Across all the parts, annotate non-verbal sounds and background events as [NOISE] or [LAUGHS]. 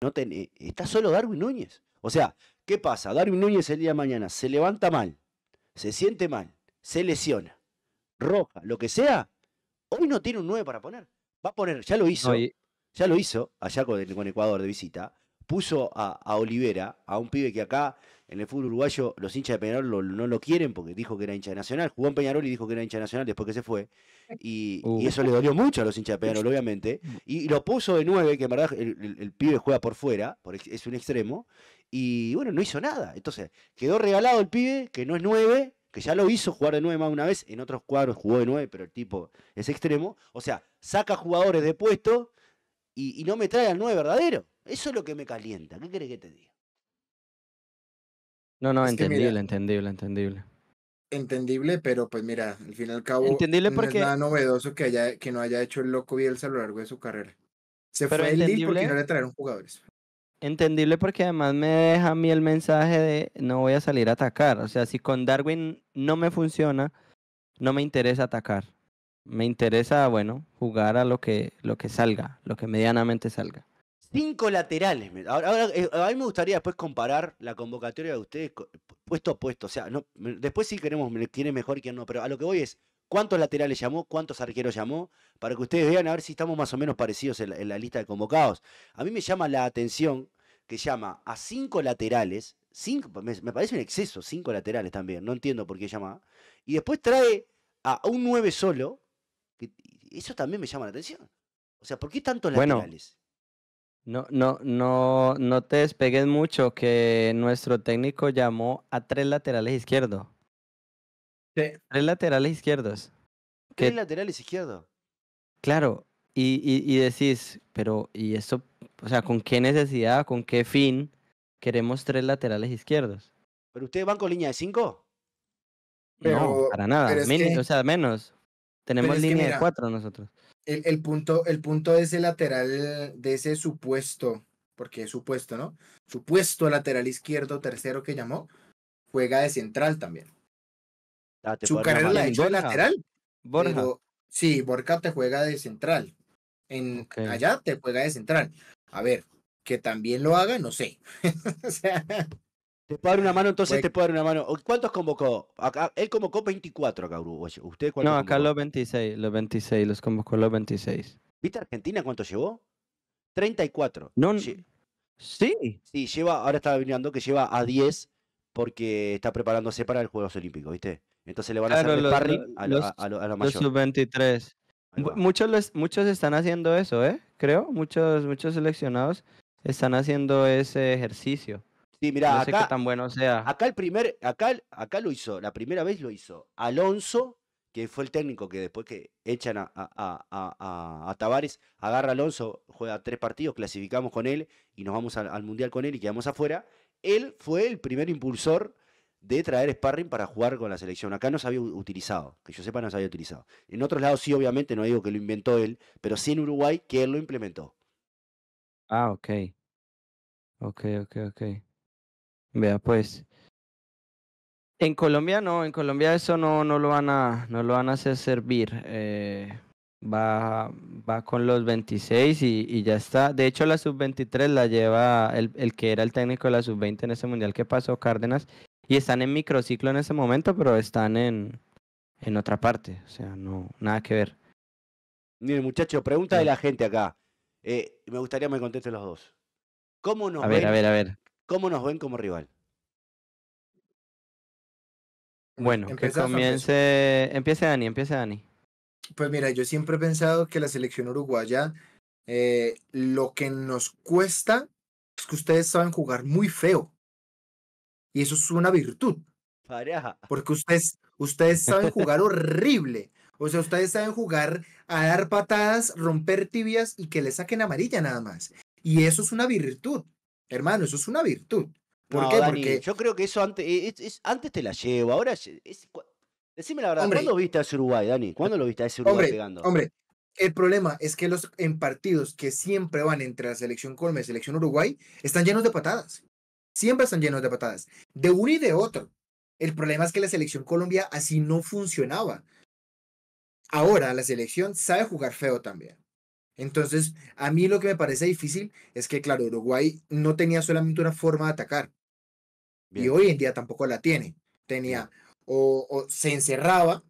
No eh, está solo Darwin Núñez. O sea, ¿qué pasa? Darwin Núñez el día de mañana se levanta mal, se siente mal, se lesiona, roja, lo que sea. Hoy no tiene un 9 para poner. Va a poner, ya lo hizo. Ya lo hizo allá con, con Ecuador de visita puso a, Olivera, a un pibe que acá en el fútbol uruguayo los hinchas de Peñarol no lo quieren porque dijo que era hincha Nacional, jugó en Peñarol y dijo que era hincha Nacional después que se fue, y, uh. eso le dolió mucho a los hinchas de Peñarol, obviamente, y, lo puso de nueve, que en verdad el, pibe juega por fuera, es un extremo, y bueno, no hizo nada, entonces quedó regalado el pibe, que no es nueve, que ya lo hizo jugar de nueve más una vez, en otros cuadros jugó de nueve, pero el tipo es extremo, o sea, saca jugadores de puesto y, no me trae al 9 verdadero. Eso es lo que me calienta. ¿Qué crees que te diga? No, no, entendible, entendible, entendible. Entendible, pero pues mira, al fin y al cabo, no es nada novedoso que, haya, que no haya hecho el loco Bielsa a lo largo de su carrera. Se fue el porque no le trajeron jugadores. Entendible porque además me deja a mí el mensaje de no voy a salir a atacar. O sea, si con Darwin no me funciona, no me interesa atacar me interesa, bueno, jugar a lo que, lo que salga, lo que medianamente salga. Cinco laterales. Ahora, eh, a mí me gustaría después comparar la convocatoria de ustedes puesto a puesto. O sea, después sí queremos quién es mejor y quién no, pero a lo que voy es cuántos laterales llamó, cuántos arqueros llamó, para que ustedes vean a ver si estamos más o menos parecidos en la, lista de convocados. A mí me llama la atención que llama a cinco laterales, cinco, me, me parece un exceso, cinco laterales también, no entiendo por qué llama, y después trae a un nueve solo, eso también me llama la atención. O sea, ¿por qué tantos laterales? No, no, no, no te despegues mucho que nuestro técnico llamó a tres laterales izquierdos. Tres laterales izquierdos. Tres laterales izquierdos. Claro, y, decís, pero, ¿y esto? O sea, ¿con qué necesidad, con qué fin queremos tres laterales izquierdos? ¿Pero ustedes van con línea de cinco? no, para nada. O sea, menos. Tenemos línea de cuatro nosotros. El, punto, el punto de ese lateral, de ese supuesto, porque es supuesto, ¿no? Supuesto lateral izquierdo tercero que llamó, juega de central también. Ah, Su la ha hecho lateral. Borja. sí, Borca te juega de central. En, Allá te juega de central. A ver, que también lo haga, no sé. [LAUGHS] o sea, te puedo dar una mano, entonces te puedo dar una mano. ¿Cuántos convocó? Acá, él convocó 24 acá, ¿Usted cuántos No, acá los 26, los 26, los convocó los 26. ¿Viste Argentina cuánto llevó? 34. No, sí. Sí, lleva, ahora estaba mirando que lleva a 10 porque está preparándose para el Juegos Olímpicos, ¿viste? Entonces le van a hacer el parry a, los, a, Los 23 Muchos, muchos están haciendo eso, ¿eh? Creo. Muchos, muchos seleccionados están haciendo ese ejercicio acá, bueno Acá el primer, acá, acá lo hizo, la primera vez lo hizo Alonso, que fue el técnico que después que echan a, a, a, a Tavares, agarra Alonso, juega tres partidos, clasificamos con él y nos vamos al, al Mundial con él y quedamos afuera. Él fue el primer impulsor de traer sparring para jugar con la selección. Acá no se había utilizado, que yo sepa no se había utilizado. En otros lados sí, obviamente, no digo que lo inventó él, pero sí en Uruguay que él lo implementó. Ah, ok. Ok, ok, ok. Vea pues. En Colombia no, en Colombia eso no, no lo van a, no lo van a hacer servir. Eh, va, va con los 26 y, ya está. De hecho, la sub-23 la lleva el, el, que era el técnico de la sub-20 en ese mundial que pasó, Cárdenas. Y están en microciclo en ese momento, pero están en, en otra parte. O sea, no, nada que ver. Miren, muchachos, pregunta de la gente acá. Eh, me gustaría que me contesten los dos. ¿Cómo nos a ver, a ver, a ver. ¿Cómo nos ven como rival? Bueno, em, que comience. Empiece Dani, empiece Dani. Pues mira, yo siempre he pensado que la selección uruguaya eh, lo que nos cuesta es que ustedes saben jugar muy feo. Y eso es una virtud. Porque ustedes, ustedes saben jugar horrible. O sea, ustedes saben jugar a dar patadas, romper tibias y que le saquen amarilla nada más. Y eso es una virtud. Hermano, eso es una virtud. ¿Por qué? Porque... Yo creo que eso eh, antes, te la llevo, ahora Decime la verdad, ¿cuándo lo viste a ese Uruguay, Dani? ¿Cuándo lo viste a ese Uruguay pegando? Hombre, el problema es que los en partidos que siempre van entre la selección Colombia y la selección Uruguay están llenos de patadas. Siempre están llenos de patadas, de uno y de otro. El problema es que la selección Colombia así no funcionaba. Ahora la selección sabe jugar feo también. Entonces, a mí lo que me parece difícil es que, claro, Uruguay no tenía solamente una forma de atacar. Y hoy en día tampoco la tiene. Tenía o, se encerraba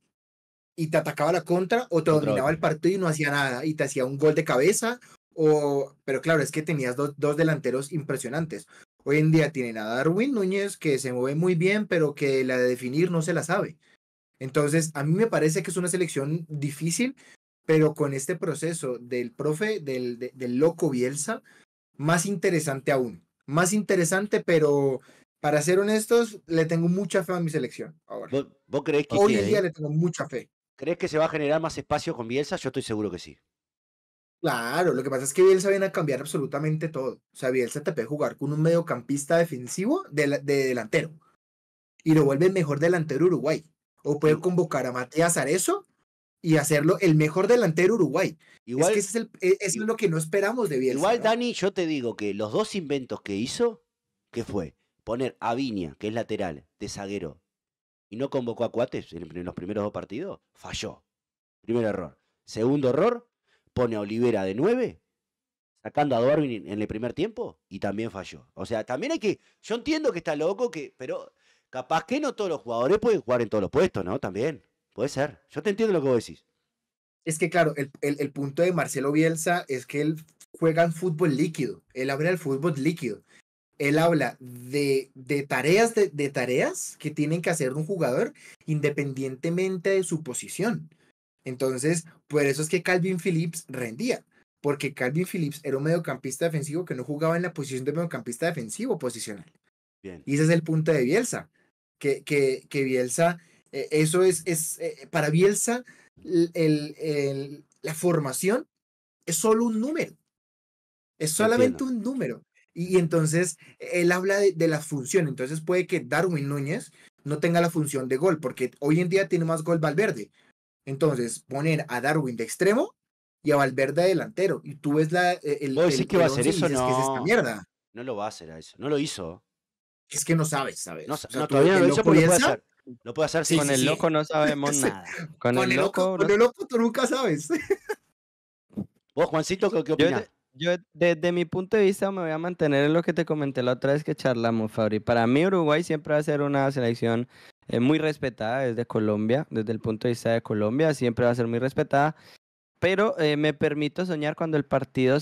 y te atacaba la contra o te dominaba el partido y no hacía nada y te hacía un gol de cabeza. O, pero claro, es que tenías dos, dos delanteros impresionantes. Hoy en día tienen a Darwin Núñez que se mueve muy bien, pero que la de definir no se la sabe. Entonces, a mí me parece que es una selección difícil, pero con este proceso del profe, del, del loco Bielsa, más interesante aún. Más interesante, pero para ser honestos, le tengo mucha fe a mi selección. Hoy en día le tengo mucha fe. ¿Crees que se va a generar más espacio con Bielsa? Yo estoy seguro que sí. Claro, lo que pasa es que Bielsa viene a cambiar absolutamente todo. O sea, Bielsa te puede jugar con un mediocampista defensivo de, delantero y lo vuelve el mejor delantero Uruguay. O puede convocar a Matías Arezo y hacerlo el mejor delantero Uruguay. Igual, es que ese es, e, es lo que no esperamos de Bielsa. Igual, Dani, yo te digo que los dos inventos que hizo, que fue poner a Viña, que es lateral, de zaguero, y no convocó a Cuates en, los primeros dos partidos, falló. Primer error. Segundo error, pone a Olivera de nueve, sacando a Darwin en el primer tiempo, y también falló. O sea, también hay que. Yo entiendo que está loco, que, pero capaz que no todos los jugadores pueden jugar en todos los puestos, ¿no? También. Puede ser. Yo te entiendo lo que vos decís. Es que, claro, el, punto de Marcelo Bielsa es que él juega en fútbol líquido. Él habla del fútbol líquido. Él habla de, de tareas, de, tareas que tienen que hacer un jugador independientemente de su posición. Entonces, por eso es que Calvin Phillips rendía porque Calvin Phillips era un mediocampista defensivo que no jugaba en la posición de mediocampista defensivo posicional. Y ese es el punto de Bielsa, que, que, que Bielsa eh, eso es, es eh, eh, para Bielsa, el, la formación es solo un número. Es solamente un número. Y, entonces e, él habla de, la función. Entonces puede que Darwin Núñez no tenga la función de gol, porque hoy en día tiene más gol Valverde. Entonces, poner a Darwin de extremo y a Valverde delantero. Y tú ves la. E, el, que va a hacer eso, no. es esta mierda. No lo va a hacer a eso. No lo hizo. Es que no sabes, ¿sabes? No, no todavía no lo lo puede hacer con el loco, no sabemos [LAUGHS] nada. Con, el, loco, el loco tú nunca sabes. [LAUGHS] Vos, Juancito, ¿qué, opinas? Yo, desde mi punto de vista, me voy a mantener en lo que te comenté la otra vez que charlamos, Fabri. Para mí, Uruguay siempre va a ser una selección eh, muy respetada desde Colombia, desde el punto de vista de Colombia, siempre va a ser muy respetada. Pero eh, me permito soñar cuando el partido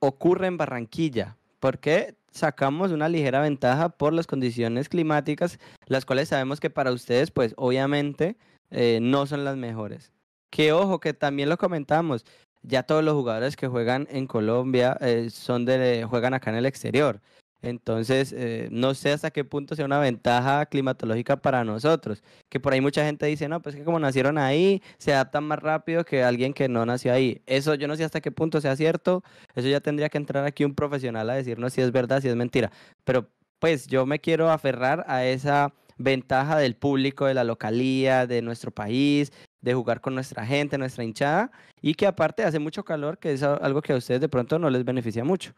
ocurre en Barranquilla, porque sacamos una ligera ventaja por las condiciones climáticas, las cuales sabemos que para ustedes, pues obviamente, eh, no son las mejores. Que ojo, que también lo comentamos, ya todos los jugadores que juegan en Colombia eh, son de, juegan acá en el exterior. Entonces, eh, no sé hasta qué punto sea una ventaja climatológica para nosotros. Que por ahí mucha gente dice, no, pues que como nacieron ahí, se adaptan más rápido que alguien que no nació ahí. Eso yo no sé hasta qué punto sea cierto. Eso ya tendría que entrar aquí un profesional a decirnos si es verdad, si es mentira. Pero pues yo me quiero aferrar a esa ventaja del público, de la localía, de nuestro país, de jugar con nuestra gente, nuestra hinchada, y que aparte hace mucho calor, que es algo que a ustedes de pronto no les beneficia mucho.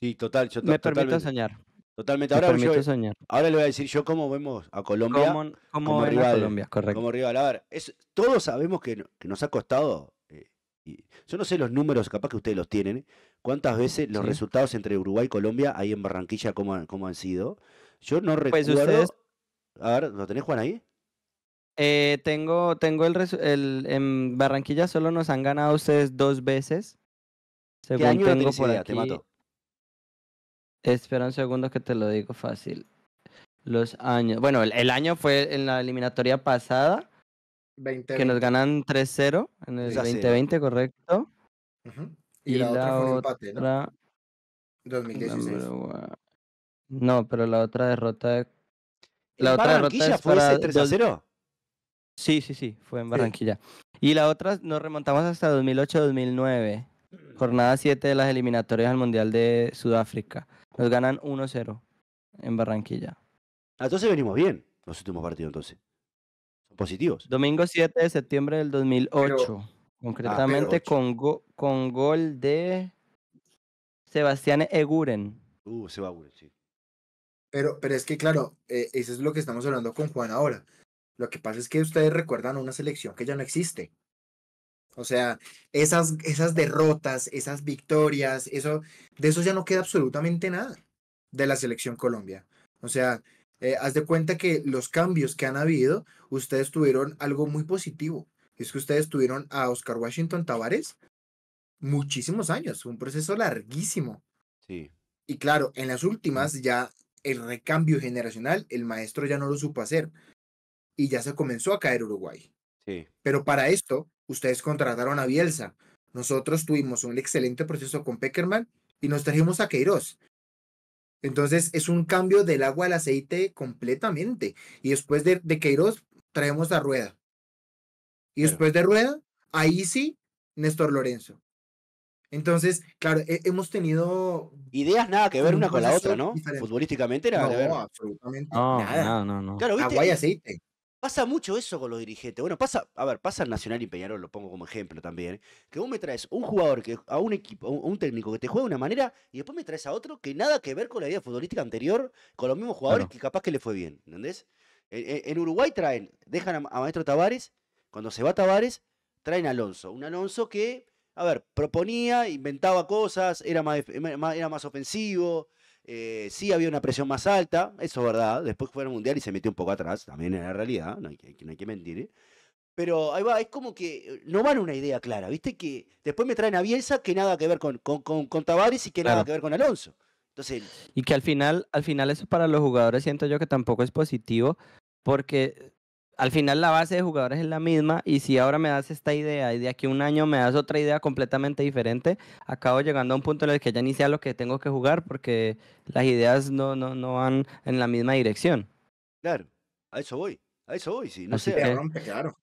Sí, total. Yo me permito soñar. Totalmente. Ahora, le voy a decir yo cómo vemos a Colombia. como rival, a ver, todos sabemos que, nos ha costado. Eh, yo no sé los números, capaz que ustedes los tienen. ¿Cuántas veces los resultados entre Uruguay y Colombia ahí en Barranquilla cómo, han sido? Yo no pues recuerdo. A ver, ¿lo tenés Juan ahí? Eh, tengo, tengo el, en Barranquilla solo nos han ganado ustedes dos veces. Según ¿Qué año tengo Te mato. Espera un segundo que te lo digo fácil. Los años. Bueno, el, año fue en la eliminatoria pasada. 20 Que nos ganan 3-0 en el 2020, correcto. y, la, otra, fue un empate, ¿no? 2016. No, pero la otra derrota. La otra derrota fue para... 3 0? Sí, sí, sí, fue en Barranquilla. Y la otra nos remontamos hasta 2008-2009, mm. jornada 7 de las eliminatorias al Mundial de Sudáfrica. Nos ganan 1-0 en Barranquilla. entonces venimos bien los últimos partidos, entonces. positivos. Domingo 7 de septiembre del 2008. concretamente ah, con, con gol de Sebastián Eguren. Uh, Sebastián sí. Pero, pero es que, claro, eh, eso es lo que estamos hablando con Juan ahora. Lo que pasa es que ustedes recuerdan una selección que ya no existe. O sea, esas, esas derrotas, esas victorias, eso, de eso ya no queda absolutamente nada de la selección Colombia. O sea, eh, haz de cuenta que los cambios que han habido, ustedes tuvieron algo muy positivo. Es que ustedes tuvieron a Oscar Washington Tavares muchísimos años, un proceso larguísimo. Sí. Y claro, en las últimas ya el recambio generacional, el maestro ya no lo supo hacer. Y ya se comenzó a caer Uruguay. Sí. Pero para esto, Ustedes contrataron a Bielsa. Nosotros tuvimos un excelente proceso con Peckerman y nos trajimos a Queiroz. Entonces es un cambio del agua al aceite completamente. Y después de, Queiroz traemos a Rueda. Y después de Rueda, ahí sí, Néstor Lorenzo. Entonces, claro, hemos tenido... Ideas nada que ver una con la otra, ¿no? Futbolísticamente era... No, absolutamente. nada. No, no, Claro, Agua y aceite. Pasa mucho eso con los dirigentes. Bueno, pasa, a ver, pasa el Nacional y Peñarol, lo pongo como ejemplo también. Que vos me traes un jugador, que, a un equipo, un, técnico que te juega de una manera y después me traes a otro que nada que ver con la idea futbolística anterior, con los mismos jugadores que capaz que le fue bien, ¿entendés? En, Uruguay traen, dejan a, Maestro Tavares, cuando se va Tavares, traen a Alonso. Un Alonso que, a ver, proponía, inventaba cosas, era era más ofensivo, eh, sí había una presión más alta, eso es verdad. Después fue al Mundial y se metió un poco atrás, también en la realidad, no hay que, no mentir. Pero ahí va, es como que eh, no van una idea clara, ¿viste? Que después me traen a Bielsa que nada que ver con, con, con, Tavares y que nada que ver con Alonso. Entonces, y que al final, al final eso para los jugadores siento yo que tampoco es positivo, porque al final la base de jugadores es la misma y si ahora me das esta idea y de aquí a un año me das otra idea completamente diferente, acabo llegando a un punto en el que ya ni sé lo que tengo que jugar porque las ideas no, no, van en la misma dirección. Claro, a eso voy, a eso voy, sí, no Rompe, claro.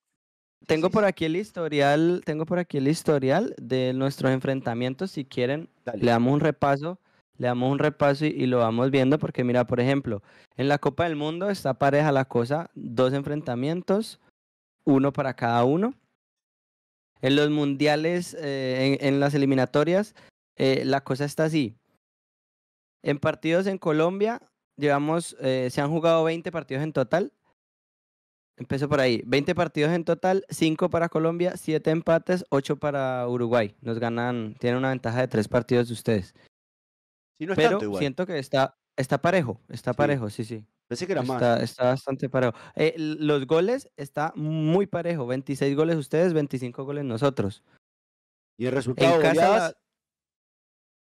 Tengo por aquí el historial, tengo por aquí el historial de nuestros enfrentamientos. Si quieren, le damos un repaso le damos un repaso y, lo vamos viendo porque mira, por ejemplo, en la Copa del Mundo está pareja la cosa, dos enfrentamientos, uno para cada uno. En los mundiales, eh, en, las eliminatorias, eh, la cosa está así. En partidos en Colombia, llevamos, eh, se han jugado 20 partidos en total. Empezó por ahí, 20 partidos en total, 5 para Colombia, 7 empates, 8 para Uruguay. Nos ganan, tienen una ventaja de 3 partidos de ustedes pero siento que está, parejo, está parejo, sí, sí. Pensé que era más. Está, bastante parejo. Eh, los goles está muy parejo, 26 goles ustedes, 25 goles nosotros. ¿Y el resultado? En casa,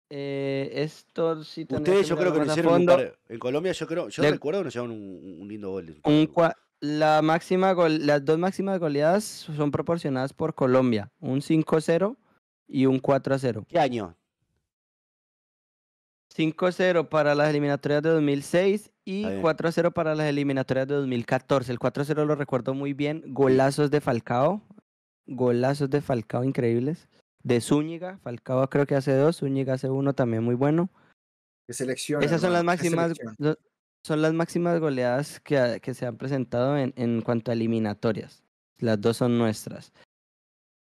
eh, Ustedes yo creo que nos hicieron un En Colombia yo creo, yo recuerdo que nos hicieron un, lindo gol. gol, las dos máximas goleadas son proporcionadas por Colombia, un 5-0 y un 4-0. ¿Qué año? 5-0 para las eliminatorias de 2006 y 4-0 para las eliminatorias de 2014. El 4-0 lo recuerdo muy bien. Golazos de Falcao. Golazos de Falcao increíbles. De Zúñiga. Falcao creo que hace dos. Zúñiga hace uno también muy bueno. Esas son las máximas. Son las máximas goleadas que, se han presentado en cuanto a eliminatorias. Las dos son nuestras.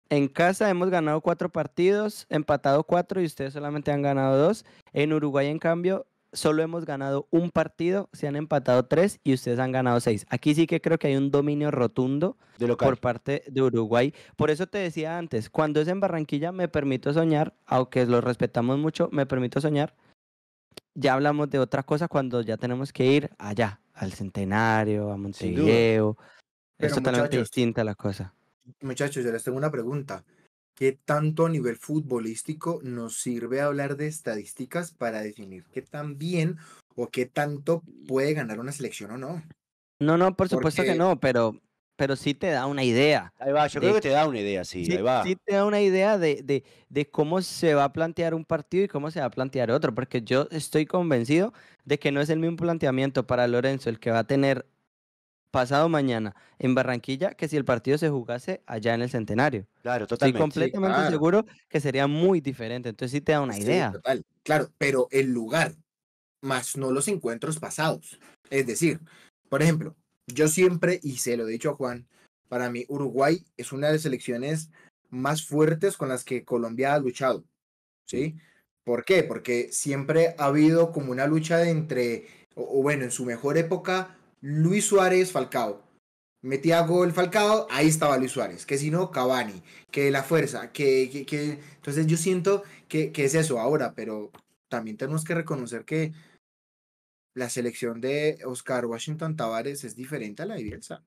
En casa hemos ganado cuatro partidos, empatado cuatro y ustedes solamente han ganado dos. En Uruguay, en cambio, solo hemos ganado un partido, se han empatado tres y ustedes han ganado seis. Aquí sí que creo que hay un dominio rotundo por parte de Uruguay. Por eso te decía antes, cuando es en Barranquilla me permito soñar, aunque lo respetamos mucho, me permito soñar. Ya hablamos de otra cosa cuando ya tenemos que ir allá, al centenario, a Montevideo. Es totalmente distinta la cosa. Muchachos, yo les tengo una pregunta. ¿Qué tanto a nivel futbolístico nos sirve hablar de estadísticas para definir qué tan bien o qué tanto puede ganar una selección o no? No, no, por supuesto que no, pero, pero sí te da una idea. Ahí va, yo creo que te da una idea, sí, sí, ahí va. Sí te da una idea de, de, de, cómo se va a plantear un partido y cómo se va a plantear otro, porque yo estoy convencido de que no es el mismo planteamiento para Lorenzo el que va a tener pasado mañana en Barranquilla que si el partido se jugase allá en el Centenario. Claro, totalmente. Estoy completamente seguro que sería muy diferente. Entonces sí te da una idea. Total, claro, pero el lugar, más no los encuentros pasados. Es decir, por ejemplo, yo siempre, y se lo he dicho a Juan, para mí Uruguay es una de las selecciones más fuertes con las que Colombia ha luchado. ¿Sí? ¿Por qué? Porque siempre ha habido como una lucha de entre, o bueno, en su mejor época, Luis Suárez Falcao. Metía gol Falcao, ahí estaba Luis Suárez. Que si no, Cavani. Que la fuerza. Que, que, que... Entonces yo siento que, que es eso ahora, pero también tenemos que reconocer que la selección de Oscar Washington Tavares es diferente a la de Bielsa.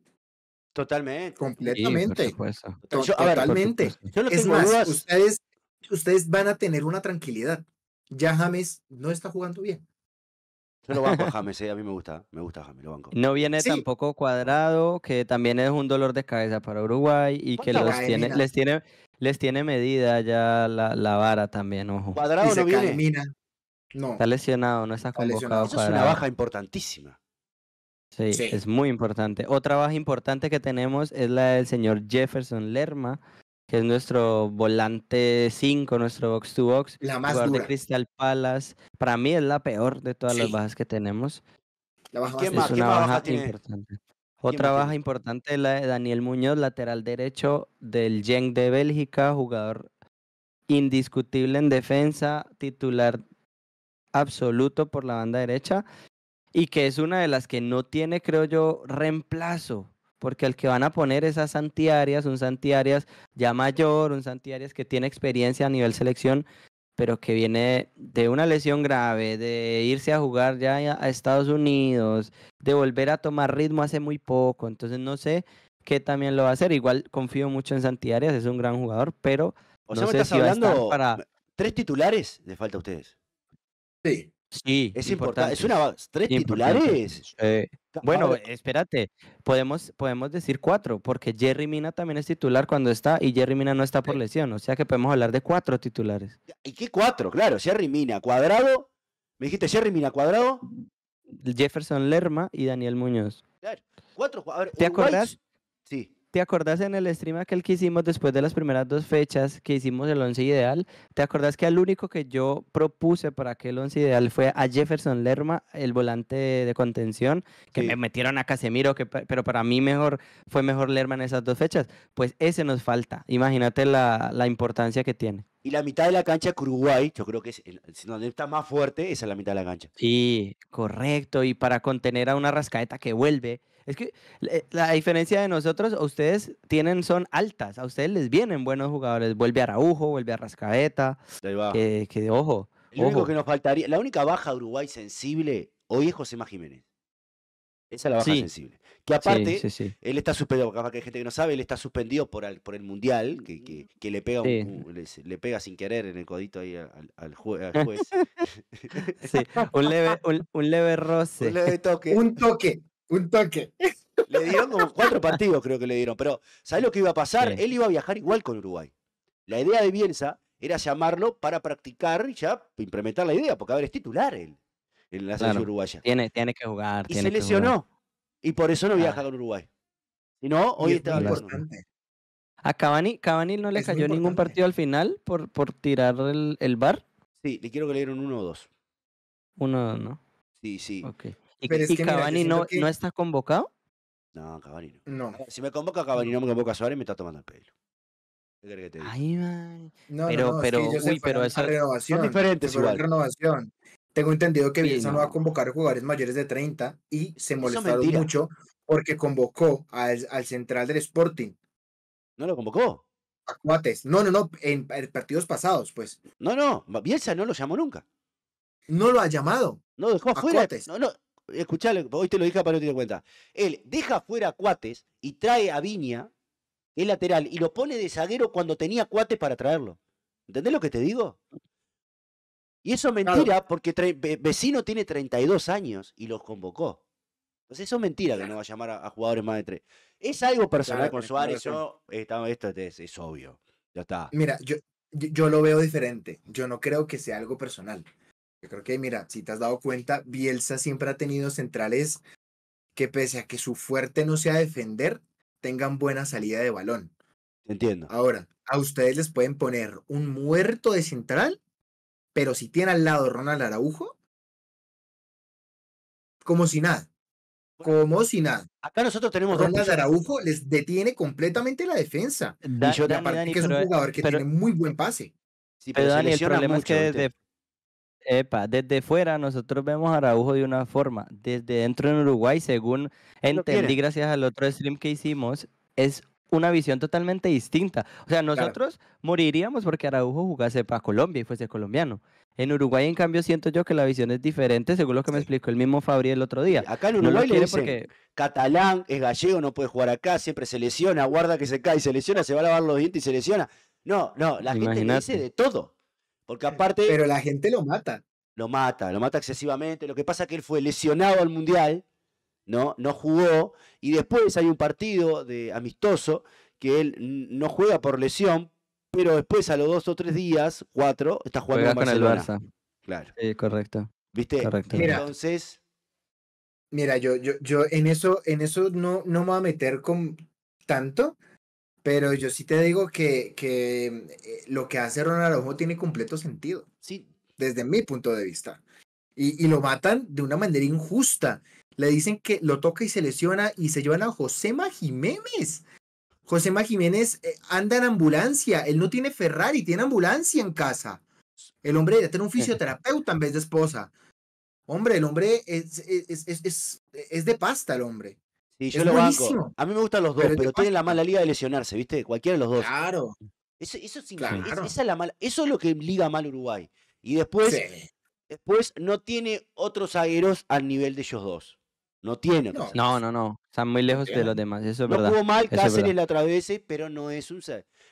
Totalmente. Completamente. totalmente. es más, ustedes, ustedes van a tener una tranquilidad. Ya James no está jugando bien. No viene tampoco cuadrado, que también es un dolor de cabeza para Uruguay y que les tiene, les tiene medida ya la, vara también, ojo. Cuadrado no viene. Está lesionado, no está convocado. para. es una baja importantísima. sí, es muy importante. Otra baja importante que tenemos es la del señor Jefferson Lerma, que es nuestro volante 5, nuestro box to box, la más jugador de Crystal Palace. Para mí es la peor de todas las bajas que tenemos. La baja es una baja, importante. Otra baja importante es la de Daniel Muñoz, lateral derecho del Genk de Bélgica, jugador indiscutible en defensa, titular absoluto por la banda derecha y que es una de las que no tiene, creo yo, reemplazo porque el que van a poner es a Santi Arias, un Santi Arias ya mayor, un Santi Arias que tiene experiencia a nivel selección, pero que viene de una lesión grave, de irse a jugar ya a Estados Unidos, de volver a tomar ritmo hace muy poco, entonces no sé qué también lo va a hacer, igual confío mucho en Santi Arias, es un gran jugador, pero no sé si va para... ¿Tres titulares le falta a ustedes? Sí. Sí, es importante. Es una tres titulares. Eh, bueno, espérate, podemos, podemos decir cuatro, porque Jerry Mina también es titular cuando está y Jerry Mina no está por lesión, o sea que podemos hablar de cuatro titulares. ¿Y qué cuatro? Claro, Jerry Mina, Cuadrado, me dijiste Jerry Mina, Cuadrado, Jefferson Lerma y Daniel Muñoz. Claro, cuatro jugadores. ¿Te acuerdas? Sí. ¿Te acordás en el stream aquel que hicimos después de las primeras dos fechas que hicimos el once ideal? ¿Te acordás que al único que yo propuse para aquel once ideal fue a Jefferson Lerma, el volante de contención, que me metieron a Casemiro, que, pero para mí mejor fue mejor Lerma en esas dos fechas? Pues ese nos falta. Imagínate la, la importancia que tiene. Y la mitad de la cancha Uruguay, yo creo que es el, donde está más fuerte, esa es la mitad de la cancha. Sí, correcto. Y para contener a una rascaeta que vuelve, es que eh, la diferencia de nosotros, ustedes tienen, son altas, a ustedes les vienen buenos jugadores. Vuelve a Araujo, vuelve a Rascaveta. Que, de ojo. que nos faltaría, la única baja de Uruguay sensible hoy es José Má Jiménez. Esa es la baja sensible. Que aparte, él está suspendido, que hay gente que no sabe, él está suspendido por el, Mundial, que, le, pega le, pega sin querer en el codito ahí al, [LAUGHS] un, leve, un, un leve [LAUGHS] roce. Un leve toque. un toque. Un toque. Le dieron como cuatro partidos, creo que le dieron. Pero, ¿sabes lo que iba a pasar? Él iba a viajar igual con Uruguay. La idea de Bielsa era llamarlo para practicar y ya implementar la idea, porque a ver, es titular él en la selección uruguaya. Tiene, que jugar. Y se lesionó. Y por eso no viaja con Uruguay. Si no, hoy está estaba A Cavani, no le cayó ningún partido al final por, por tirar el, el, bar. Sí, le quiero que le dieron uno o dos. Uno o dos, ¿no? Sí, sí. Okay. ¿Y, Cavani no, está convocado? No, Cavani no. Si me convoca Cavani, no me convoca Suárez, me está tomando el pelo. ¿Qué Ay, No, pero, pero, pero esa... renovación, son diferentes igual. Tengo entendido que Bielsa no. va a convocar jugadores mayores de 30 y se molestó mucho porque convocó al, central del Sporting. ¿No lo convocó? A Cuates. No, no, no, en, partidos pasados, pues. No, no, Bielsa no lo llamó nunca. No lo ha llamado. No, dejó afuera. No, no, escuchale, hoy te lo dije para no tener cuenta. Él deja fuera a Cuates y trae a Viña, el lateral, y lo pone de zaguero cuando tenía Cuates para traerlo. ¿Entendés lo que te digo? Y eso es mentira porque Vecino tiene 32 años y los convocó. Entonces eso es mentira que no va a llamar a, jugadores más de tres. Es algo personal con Suárez, yo, esto, es, obvio. Ya está. Mira, yo, yo lo veo diferente. Yo no creo que sea algo personal. Yo creo que, mira, si te has dado cuenta, Bielsa siempre ha tenido centrales que pese a que su fuerte no sea defender, tengan buena salida de balón. Entiendo. Ahora, a ustedes les pueden poner un muerto de central, pero si tiene al lado Ronald Araujo, como si nada. Como si nada. Acá nosotros tenemos Ronald Araujo les detiene completamente la defensa. y yo, que es un jugador que tiene muy buen pase. Sí, pero, Dani, el problema que Epa, desde fuera nosotros vemos a Araujo de una forma, desde dentro en Uruguay, según entendí gracias al otro stream que hicimos, es una visión totalmente distinta. O sea, nosotros moriríamos porque Araujo jugase para Colombia y fuese colombiano. En Uruguay, en cambio, siento yo que la visión es diferente, según lo que me explicó el mismo Fabri el otro día. Acá en Uruguay le dicen, catalán, es gallego, no puede jugar acá, siempre se lesiona, guarda que se cae, se lesiona, se va a lavar los dientes y se lesiona. No, no, la gente dice de todo. Porque aparte. Pero la gente lo mata. Lo mata, lo mata excesivamente. Lo que pasa es que él fue lesionado al mundial, ¿no? No jugó. Y después hay un partido de amistoso que él no juega por lesión, pero después a los dos o tres días, cuatro, está jugando con, Barcelona. el Claro. Sí, correcto. ¿Viste? Correcto. Entonces. Mira, yo, yo, yo en eso, en eso no, no me voy a meter con tanto, pero yo sí te digo que, que mm, eh, lo que hace Ronald Araujo tiene completo sentido. Sí. Desde mi punto de vista. Y, lo matan de una manera injusta. Le dicen que lo toca y se lesiona y se llevan a Josema Jiménez. Josema Jiménez eh, anda en ambulancia. Él no tiene Ferrari, tiene ambulancia en casa. El hombre debe tener un fisioterapeuta en vez de esposa. Hombre, el hombre es, es, es, es, de pasta, el hombre. A mí me gustan los dos, pero, tienen la mala liga de lesionarse, ¿viste? Cualquiera de los dos. Claro. Eso, es, la eso es lo que liga mal Uruguay. Y después, después no tiene otros zagueros al nivel de ellos dos. No tiene. No, no, no, Están muy lejos de los demás. Eso es no verdad. Jugó mal eso Cáceres la otra pero no es un.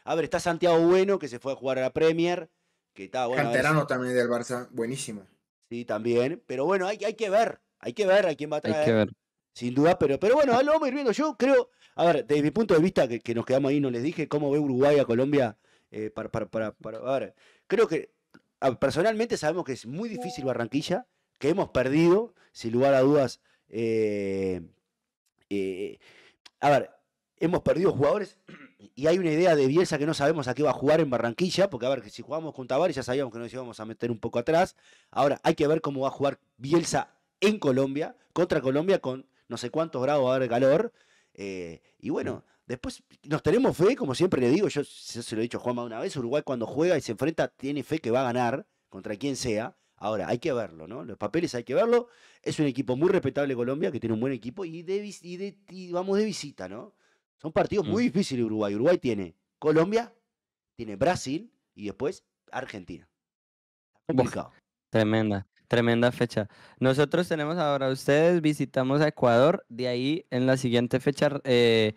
A ver, está Santiago Bueno, que se fue a jugar a la Premier. Que está bueno. Canterano también del Barça. Buenísimo. Sí, también. Pero bueno, hay, hay que ver. Hay que ver a quién va a traer. Hay que ver sin duda, pero, pero bueno, lo vamos a ir viendo. Yo creo, a ver, desde mi punto de vista, que, que nos quedamos ahí, no les dije cómo ve Uruguay a Colombia eh, para, para, para, A ver, creo que personalmente sabemos que es muy difícil Barranquilla, que hemos perdido, sin lugar a dudas. Eh, eh, a ver, hemos perdido jugadores y hay una idea de Bielsa que no sabemos a qué va a jugar en Barranquilla, porque a ver, que si jugamos con Tavares ya sabíamos que nos íbamos a meter un poco atrás. Ahora hay que ver cómo va a jugar Bielsa en Colombia, contra Colombia, con no sé cuántos grados va a haber calor. Eh, y bueno, después nos tenemos fe, como siempre le digo, yo se lo he dicho a Juanma una vez, Uruguay cuando juega y se enfrenta tiene fe que va a ganar contra quien sea. Ahora, hay que verlo, ¿no? Los papeles hay que verlo. Es un equipo muy respetable Colombia, que tiene un buen equipo y, de, vamos de visita, ¿no? Son partidos muy mm. difíciles Uruguay. Uruguay tiene Colombia, tiene Brasil y después Argentina. tremenda. Tremenda fecha. Nosotros tenemos ahora ustedes, visitamos a Ecuador, de ahí en la siguiente fecha eh,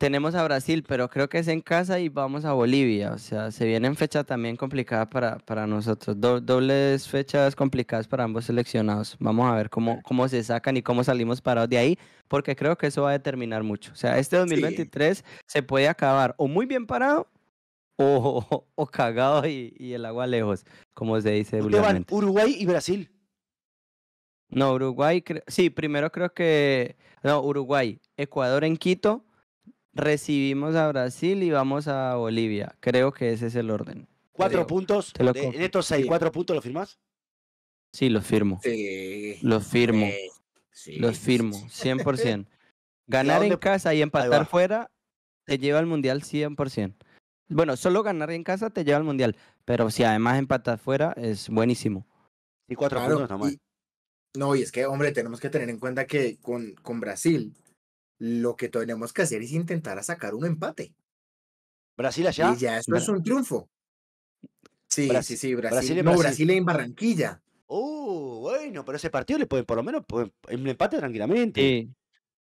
tenemos a Brasil, pero creo que es en casa y vamos a Bolivia. O sea, se viene en fecha también complicada para, para nosotros. dobles fechas complicadas para ambos seleccionados. Vamos a ver cómo, cómo se sacan y cómo salimos parados de ahí, porque creo que eso va a determinar mucho. O sea, este 2023 se puede acabar o muy bien parado o, [LAUGHS] o y, el agua lejos, como se dice van Uruguay y Brasil. No, Uruguay, sí, primero creo que, no, Uruguay, Ecuador en Quito, recibimos a Brasil y vamos a Bolivia. Creo que ese es el orden. ¿Cuatro puntos? en estos seis, ¿cuatro puntos ¿lo firmas? Sí, los firmo. Los firmo. Los firmo, 100%. [LAUGHS] Ganar en casa y empatar fuera te lleva al Mundial 100%. Bueno, solo ganar en casa te lleva al mundial, pero si además empatas fuera es buenísimo. Y cuatro puntos nomás. no, y es que, hombre, tenemos que tener en cuenta que con, con Brasil lo que tenemos que hacer es intentar sacar un empate. Brasil allá. Y ya eso es un triunfo. Sí, sí, sí, Brasil. en no, Brasil. en Barranquilla. Oh, bueno, pero ese partido le pueden, por lo menos, un empate tranquilamente. Sí.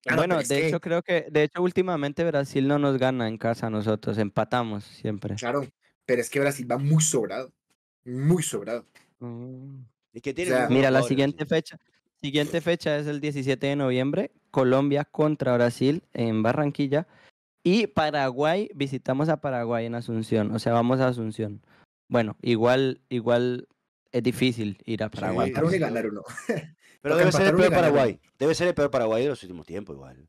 Ah, bueno, de hecho creo que, de hecho últimamente Brasil no nos gana en casa nosotros, empatamos siempre. Claro, pero es que Brasil va muy sobrado, muy sobrado. Mm. mira, la siguiente fecha, siguiente fecha es el 17 de noviembre, Colombia contra Brasil en Barranquilla y Paraguay, visitamos a Paraguay en Asunción, o sea, vamos a Asunción. Bueno, igual, igual es difícil ir a Paraguay. Sí, que ganar uno. [LAUGHS] Pero debe ser el peor Paraguay. Debe ser el peor Paraguay de los últimos tiempos, igual.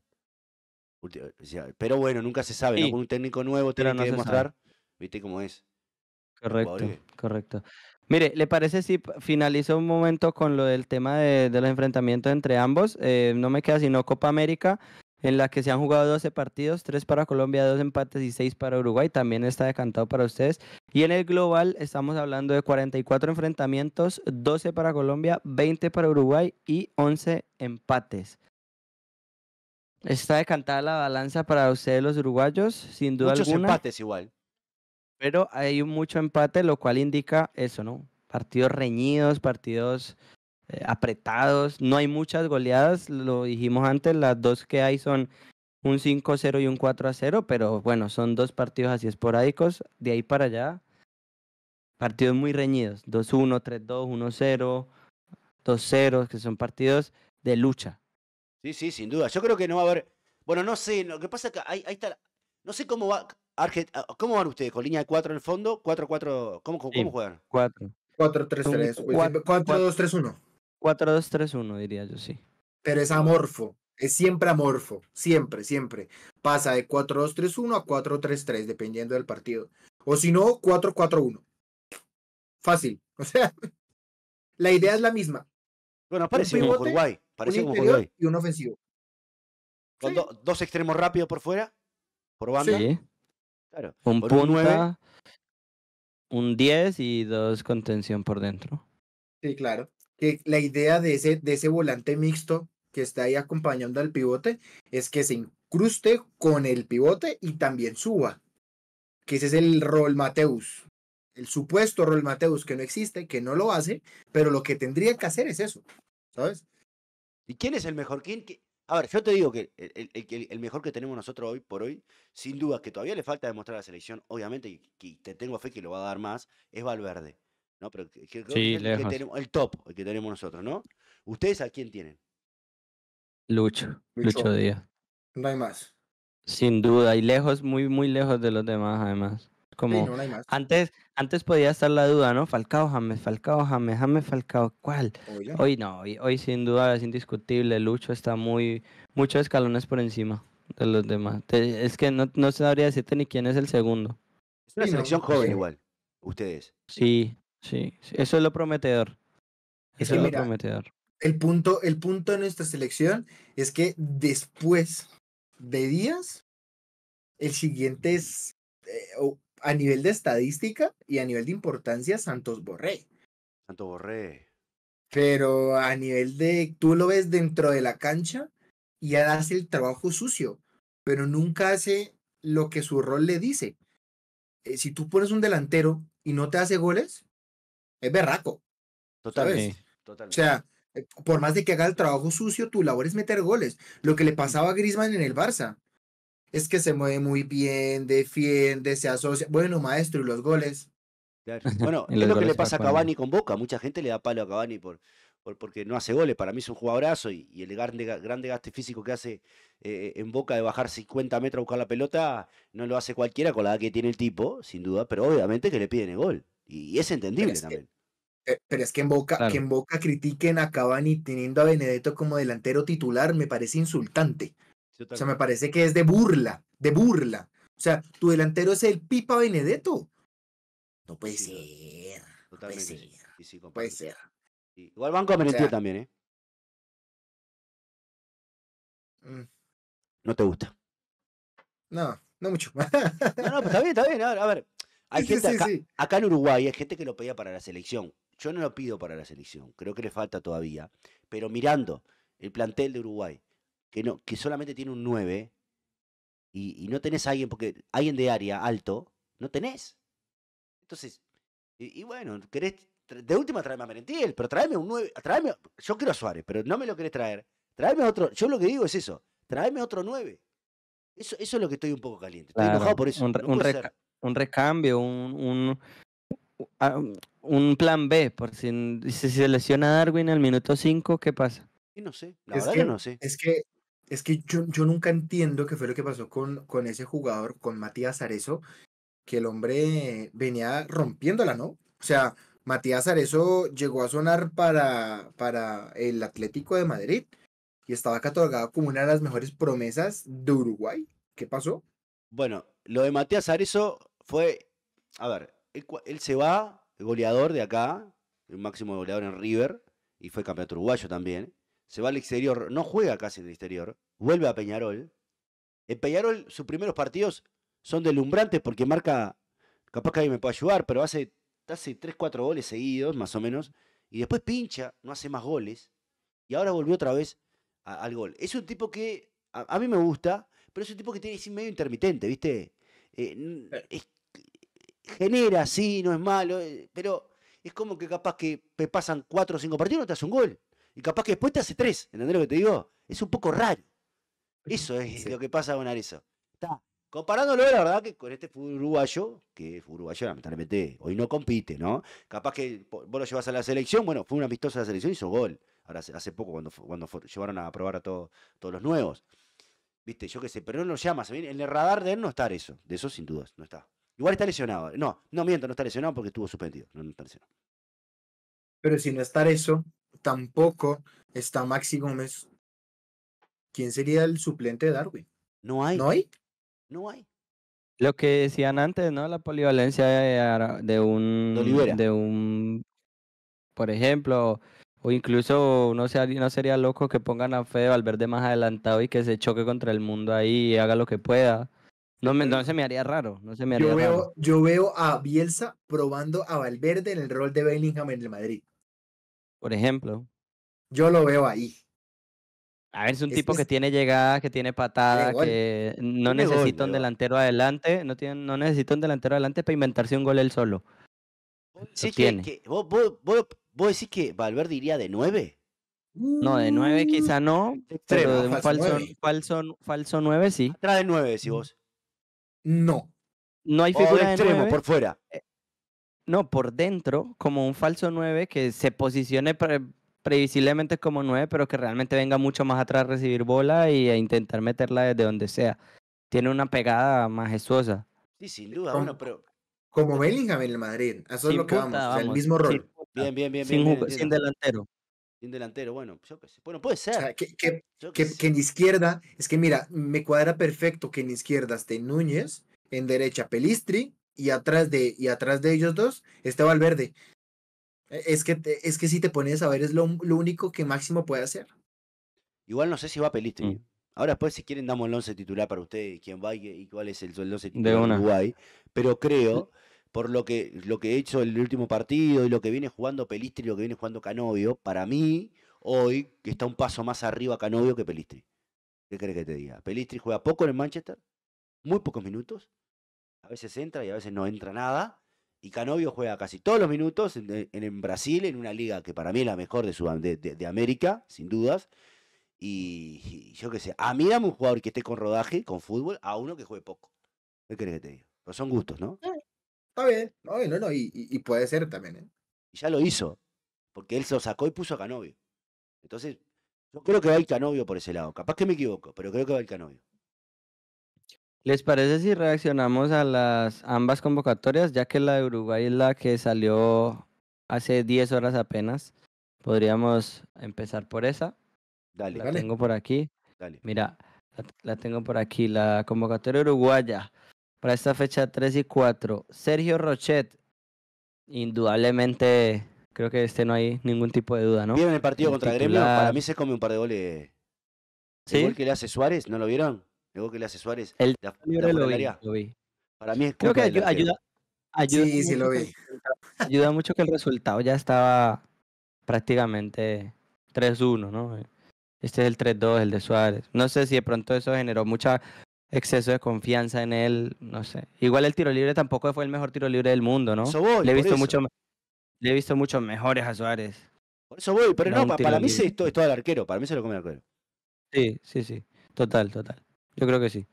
Pero bueno, nunca se sabe, un técnico nuevo tiene que demostrar, ¿viste cómo es? Correcto, correcto. Mire, ¿le parece si finalizo un momento con lo del tema de, los enfrentamientos entre ambos? Eh, no me queda sino Copa América en la que se han jugado 12 partidos, 3 para Colombia, 2 empates y 6 para Uruguay. También está decantado para ustedes. Y en el global estamos hablando de 44 enfrentamientos, 12 para Colombia, 20 para Uruguay y 11 empates. Está decantada la balanza para ustedes los uruguayos, sin duda Muchos empates igual. Pero hay mucho empate, lo cual indica eso, ¿no? Partidos reñidos, partidos eh, apretados, no hay muchas goleadas, lo dijimos antes, las dos que hay son un 5-0 y un 4-0, pero bueno, son dos partidos así esporádicos, de ahí para allá, partidos muy reñidos, 2-1, 3-2, 1-0, 2-0, que son partidos de lucha. Sí, sí, sin duda. Yo creo que no va a haber, bueno, no sé, lo que pasa es que ahí, está, no sé cómo va, ah, ¿cómo van ustedes? ¿Con línea de 4 en el fondo? ¿4-4? ¿Cómo, cómo, juegan? 4. 4-3-3. 4-2-3-1. 4-2-3-1, diría yo, sí. Pero es amorfo, es siempre amorfo, siempre, siempre. Pasa de 4-2-3-1 a 4-3-3, dependiendo del partido. O si no, 4-4-1. Fácil, [LAUGHS] o sea, la idea es la misma. Bueno, parece un Uruguay, parece un interior y un ofensivo. dos extremos rápidos por fuera, por banda. Sí. Claro. Un por punta, 9. un 10 y dos contención por dentro. Sí, claro que la idea de ese, de ese volante mixto que está ahí acompañando al pivote es que se incruste con el pivote y también suba, que ese es el rol Mateus, el supuesto rol Mateus que no existe, que no lo hace, pero lo que tendría que hacer es eso, ¿sabes? ¿Y quién es el mejor? A ver, yo te digo que el, mejor que tenemos nosotros hoy por hoy, sin duda que todavía le falta demostrar a la selección, obviamente, y te tengo fe que lo va a dar más, es Valverde. ¿no? Pero que, el, tenemos, el top, el que tenemos nosotros, ¿no? ¿Ustedes a quién tienen? Lucho, Lucho, Díaz. No hay más. Sin duda, y lejos, muy, muy lejos de los demás, además. Como antes, antes podía estar la duda, ¿no? Falcao, James, Falcao, James, James, Falcao, ¿cuál? Hoy no, hoy, sin duda es indiscutible. Lucho está muy, muchos escalones por encima de los demás. es que no, no sabría decirte ni quién es el segundo. Es una selección pues joven igual, ustedes. Sí, Sí, eso es lo prometedor. Eso es lo prometedor. El punto, el punto de nuestra selección es que después de días, el siguiente es, eh, a nivel de estadística y a nivel de importancia, Santos Borré. Santos Borré. Pero a nivel de, tú lo ves dentro de la cancha y hace el trabajo sucio, pero nunca hace lo que su rol le dice. Eh, si tú pones un delantero y no te hace goles, es berraco. Totalmente, O sea, eh, por más de que haga el trabajo sucio, tu labor es meter goles. Lo que le pasaba a Grisman en el Barça es que se mueve muy bien, defiende, se asocia. Bueno, maestro, y los goles. [LAUGHS] Bueno, es lo que le pasa a Cavani con Boca. Mucha gente le da palo a Cavani por, por porque no hace goles. Para mí es un jugadorazo y, el grande, grande físico que hace eh, en Boca de bajar 50 metros a buscar la pelota no lo hace cualquiera con la edad que tiene el tipo, sin duda, pero obviamente que le piden el gol. Y es entendible también. Eh, pero es que en, Boca, que en Boca critiquen a Cavani teniendo a Benedetto como delantero titular me parece insultante. O sea, me parece que es de burla, de burla. O sea, tu delantero es el Pipa Benedetto. No puede ser. No puede ser. Igual van con Benedetto también, ¿eh? Mm. No te gusta. No, no mucho. no, no, pues está bien, está bien. A ver, hay gente acá, en Uruguay hay gente que lo pedía para la selección. Yo no lo pido para la selección, creo que le falta todavía. Pero mirando el plantel de Uruguay, que, no, que solamente tiene un 9, y, no tenés a alguien, porque alguien de área alto, no tenés. Entonces, y, bueno, querés, de última traeme a Merentiel, pero tráeme un 9, yo quiero a Suárez, pero no me lo querés traer. Traeme otro, yo lo que digo es eso, traeme otro 9. Eso, eso es lo que estoy un poco caliente. Estoy enojado por eso. Un, no un recambio, un, un, ah, un plan B, por si, se lesiona Darwin al minuto 5, ¿qué pasa? No sé, la es verdad que, yo no sé. Es que, es que yo, yo nunca entiendo qué fue lo que pasó con, con ese jugador, con Matías Arezo, que el hombre venía rompiéndola, ¿no? O sea, Matías Arezo llegó a sonar para, para el Atlético de Madrid y estaba catalogado como una de las mejores promesas de Uruguay. ¿Qué pasó? Bueno, lo de Matías Arezo fue, a ver, él, se va, goleador de acá, el máximo goleador en River, y fue campeón uruguayo también. Se va al exterior, no juega casi en el exterior, vuelve a Peñarol. En Peñarol sus primeros partidos son deslumbrantes porque marca, capaz que alguien me puede ayudar, pero hace, hace 3, 4 goles seguidos, más o menos, y después pincha, no hace más goles, y ahora volvió otra vez al gol. Es un tipo que a, mí me gusta, pero es un tipo que tiene sin medio intermitente, ¿viste? Eh, eh genera, sí, no es malo, eh, pero es como que capaz que te pasan cuatro o cinco partidos y no te hace un gol. Y capaz que después te hace tres, ¿entendés lo que te digo? Es un poco raro. Eso es lo que pasa con Arezzo. Está. Comparándolo, la verdad, que con este uruguayo, que fue uruguayo lamentablemente hoy no compite, ¿no? Capaz que vos lo llevas a la selección, bueno, fue una amistosa de la selección, hizo gol. Ahora, hace poco, cuando, cuando llevaron a probar a todos los nuevos. Viste, yo qué sé, pero no lo llamas. En el radar de él no está eso. De eso, sin dudas, no está. Igual está lesionado. No, no miento, no está lesionado porque estuvo suspendido. No, no está lesionado. Pero sin estar eso, tampoco está Maxi Gómez. ¿Quién sería el suplente de Darwin? No hay. ¿No hay? No hay. Lo que decían antes, ¿no? La polivalencia de, un. De, un. Por ejemplo, o incluso no, no sería loco que pongan a Fede Valverde más adelantado y que se choque contra el mundo ahí y haga lo que pueda. No, se me haría raro, no se me haría yo veo, Yo veo a Bielsa probando a Valverde en el rol de Bellingham en el Madrid. Por ejemplo. Yo lo veo ahí. A ver, es un tipo que tiene llegada, que tiene patada, que no necesita un delantero adelante, no, tiene, no necesita un delantero adelante para inventarse un gol él solo. Sí, tiene vos, vos, decís que Valverde iría de nueve. No, de nueve quizá no, pero de un falso, falso, falso, sí. Atrás de 9 decís vos. No. No hay figura extremo, por fuera. Eh, no, por dentro, como un falso 9 que se posicione previsiblemente como 9, pero que realmente venga mucho más atrás a recibir bola y a intentar meterla desde donde sea. Tiene una pegada majestuosa. Sí, sin duda, como, bueno, pero. Como Bellingham en el Madrid, eso es lo que vamos, vamos, el mismo rol. Bien, bien, bien. Sin, bien, bien, sin delantero delantero. Bueno, Bueno, puede ser. que, que, en izquierda, es que mira, me cuadra perfecto que en izquierda esté Núñez, en derecha Pelistri, y atrás de, y atrás de ellos dos está Valverde. E, es que, es que si te pones a ver, es lo, único que Máximo puede hacer. Igual no sé si va Pelistri. Mm. ¿eh? Ahora pues, si quieren, damos el once titular para ustedes, quién va y, cuál es el, 12 once titular de Uruguay. Pero creo por lo que, lo que he hecho el último partido y lo que viene jugando Pelistri y lo que viene jugando Canovio, para mí, hoy que está un paso más arriba Canovio que Pelistri. ¿Qué crees que te diga? Pelistri juega poco en el Manchester, muy pocos minutos. A veces entra y a veces no entra nada. Y Canovio juega casi todos los minutos en, Brasil, en una liga que para mí es la mejor de, de, América, sin dudas. Y, yo qué sé, a mí da un jugador que esté con rodaje, con fútbol, a uno que juegue poco. ¿Qué crees que te diga? Pero son gustos, ¿no? Está bien, no, no, no, y, puede ser también, ¿eh? Y ya lo hizo, porque él se lo sacó y puso a Canovio. Entonces, yo creo que va el Canovio por ese lado. Capaz que me equivoco, pero creo que va el Canovio. ¿Les parece si reaccionamos a las ambas convocatorias, ya que la de Uruguay es la que salió hace 10 horas apenas? Podríamos empezar por esa. Dale, la tengo por aquí. Mira, la tengo por aquí, la convocatoria uruguaya para esta fecha 3 y 4. Sergio Rochet, indudablemente, creo que este no hay ningún tipo de duda, ¿no? ¿Vieron el partido contra Gremio? Para mí se come un par de goles. ¿Sí? que le hace Suárez, ¿no lo vieron? El que le hace Suárez. El la, lo, vi, lo, vi, Para mí es Creo que ayuda, ayuda, Sí, sí lo vi. Ayuda mucho que el resultado ya estaba prácticamente 3-1, ¿no? Este es el 3-2, el de Suárez. No sé si de pronto eso generó mucha exceso de confianza en él, no sé. Igual el tiro libre tampoco fue el mejor tiro libre del mundo, ¿no? le, he visto mucho, le he visto muchos mejores a Suárez. Por eso voy, pero no, para mí es todo, todo el arquero, para mí se lo come el arquero. Sí, sí, sí, total, total. Yo creo que sí.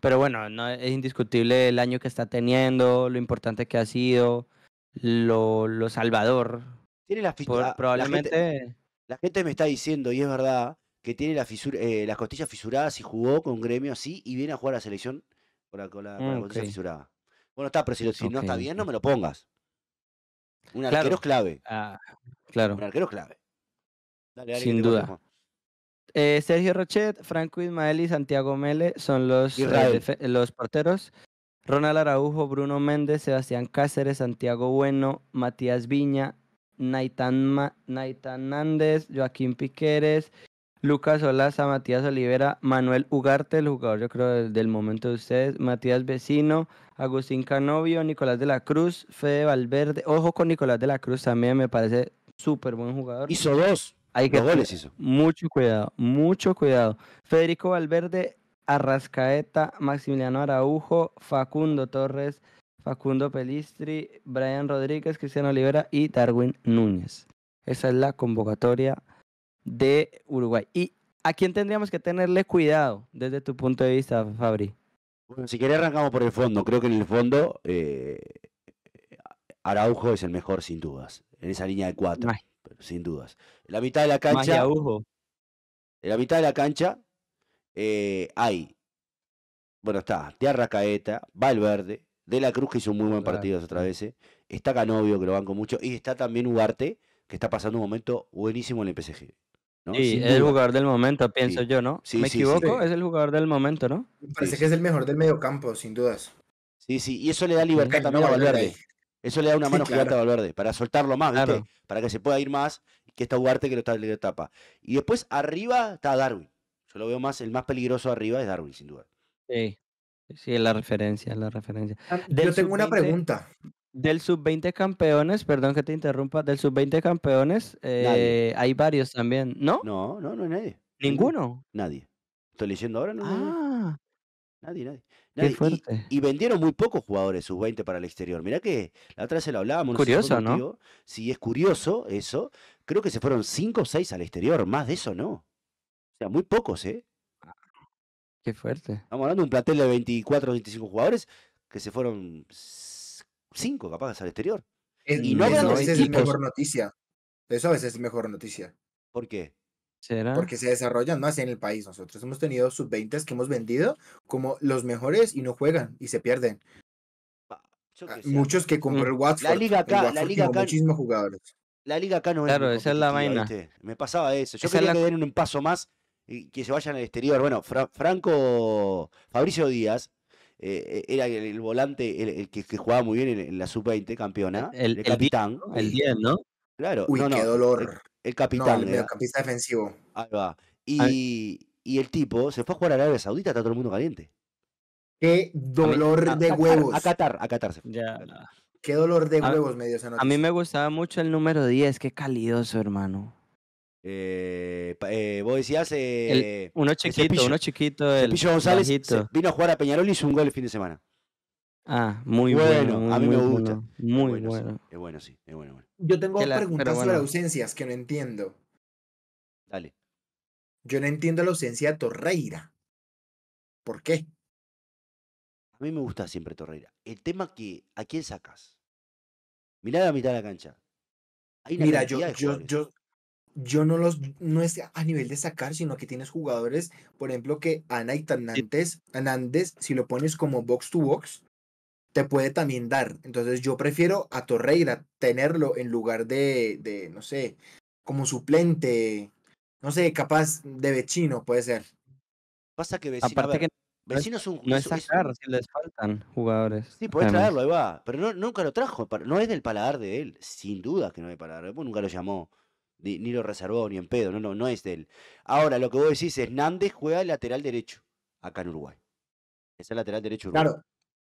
Pero bueno, no, es indiscutible el año que está teniendo, lo importante que ha sido, lo, lo salvador. Tiene la ficha. Ah, probablemente... la gente me está diciendo, y es verdad, que tiene eh, las costillas fisuradas y jugó con gremio así y viene a jugar a la selección con la, costilla fisurada. Bueno, está, pero si, no está bien, no me lo pongas. Un arquero clave. Ah, claro. Un arquero clave. Sin duda. Eh, Sergio Rochet, Franco Ismael y Santiago Mele son los, eh, los porteros. Ronald Araujo, Bruno Méndez, Sebastián Cáceres, Santiago Bueno, Matías Viña, Naitan, Nández, Joaquín Piqueres, Lucas Olaza, Matías Olivera, Manuel Ugarte, el jugador yo creo del momento de ustedes, Matías Vecino, Agustín Canovio, Nicolás de la Cruz, Fede Valverde, ojo con Nicolás de la Cruz también me parece súper buen jugador. Hizo dos. Hay que goles hizo. Mucho cuidado, mucho cuidado. Federico Valverde, Arrascaeta, Maximiliano Araujo, Facundo Torres, Facundo Pelistri, Brian Rodríguez, Cristiano Olivera y Darwin Núñez. Esa es la convocatoria de Uruguay. ¿Y a quién tendríamos que tenerle cuidado desde tu punto de vista, Fabri? Bueno, si querés arrancamos por el fondo. Creo que en el fondo eh, Araujo es el mejor sin dudas. En esa línea de cuatro. sin dudas. En la mitad de la cancha. En la mitad de la cancha eh, hay. Bueno, está Tierra Caeta, Valverde, De la Cruz, que hizo un muy buen partido otra vez. Está Canovio, que lo banco mucho. Y está también Ugarte, que está pasando un momento buenísimo en el PSG. Sí, es el jugador del momento, pienso yo, ¿no? Si ¿Me equivoco? Es el jugador del momento, ¿no? parece que es el mejor del mediocampo, sin dudas. Sí, sí, y eso le da libertad también a Valverde. Eso le da una mano gigante a Valverde, para soltarlo más, Para que se pueda ir más, que está Ugarte que lo, está, le tapa. Y después arriba está Darwin. Yo lo veo más, el más peligroso arriba es Darwin, sin duda. Sí, sí, es la referencia, es la referencia. Ah, yo tengo una pregunta. Del sub-20 campeones, perdón que te interrumpa, del sub-20 campeones eh, hay varios también, ¿no? No, no, no hay nadie. ¿Ninguno? Nadie. Estoy leyendo ahora, no. Ah. Nadie, nadie. Qué fuerte. Y, vendieron muy pocos jugadores sub-20 para el exterior. Mirá que la otra se lo hablábamos. Curioso, ¿no? ¿no? Sí, es curioso eso. Creo que se fueron 5 o 6 al exterior, más de eso no. O sea, muy pocos, ¿eh? Ah, qué fuerte. Estamos hablando de un platel de 24 o 25 jugadores que se fueron cinco capaz al exterior. y mm, no eso a veces es mejor noticia. Eso a veces es mejor noticia. ¿Por qué? Porque se desarrollan más en el país. Nosotros hemos tenido sub-20 s que hemos vendido como los mejores y no juegan y se pierden. Ah, muchos que compró mm. el Watford. La liga acá, la liga acá. Muchísimos jugadores. La liga acá no Claro, esa es la vaina. Me pasaba eso. Yo quería que den un paso más y que se vayan al exterior. Bueno, Franco, Fabricio Díaz eh, eh, era el, volante el, que, jugaba muy bien en, la sub-20 campeona, el, capitán. El 10, ¿no? Claro. Uy, qué dolor. El, capitán. defensivo. Ahí Y, el tipo se fue a jugar a Arabia Saudita, está todo el mundo caliente. Qué dolor de huevos. A Qatar, a Qatar Qué dolor de huevos, medio A mí me gustaba mucho el número 10, qué calidoso, hermano. Eh, eh, vos decías. Eh, uno chiquito, uno chiquito. El González vino a jugar a Peñarol y hizo un gol el fin de semana. Ah, muy bueno. a mí me gusta. muy bueno. Es bueno, sí. Es bueno, Yo tengo dos preguntas sobre ausencias que no entiendo. Dale. Yo no entiendo la ausencia de Torreira. ¿Por qué? A mí me gusta siempre Torreira. El tema que, ¿a quién sacas? Mirá la mitad de la cancha. Mira, yo, yo, yo, yo no los, no es a nivel de sacar, sino que tienes jugadores, por ejemplo, que Ana y Hernández, si lo pones como box to box, te puede también dar. Entonces yo prefiero a Torreira tenerlo en lugar de, de no sé, como suplente, no sé, capaz de vecino, puede ser. Pasa que vecino. es, si les faltan jugadores. Sí, traerlo, ahí va. Pero no, nunca lo trajo. No es del paladar de él. Sin duda que no es del paladar. Nunca lo llamó. Ni, lo reservó ni en pedo, no, no, no es de él. Ahora, lo que vos decís es Nández juega lateral derecho acá en Uruguay. Es el lateral derecho Claro,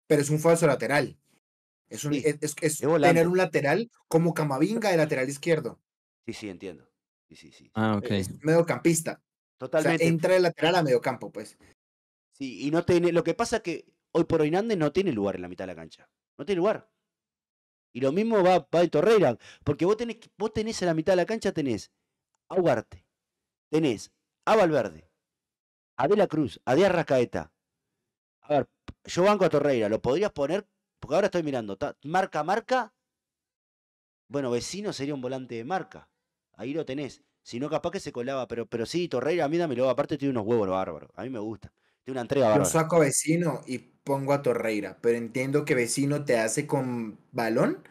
pero es un falso lateral. Es, un, tener un lateral como Camavinga de lateral izquierdo. Sí, sí, entiendo. Sí, sí, Ah, eh, ok. mediocampista. Totalmente. entra de lateral a mediocampo, pues. Sí, y no tiene. Lo que pasa es que hoy por hoy Nández no tiene lugar en la mitad de la cancha. No tiene lugar. Y lo mismo va, va Torreira, porque vos tenés, vos tenés en la mitad de la cancha, tenés a Ugarte, tenés a Valverde, a De la Cruz, a Díaz Arrascaeta. A ver, yo banco a Torreira, lo podrías poner, porque ahora estoy mirando, marca, marca. Bueno, vecino sería un volante de marca. Ahí lo tenés. Si no, capaz que se colaba, pero, pero sí, Torreira a mí dame lo, aparte tiene unos huevos bárbaros. A mí me gusta. Tiene una entrega bárbara. saco vecino y pongo a Torreira, pero entiendo que Vecino te hace con balón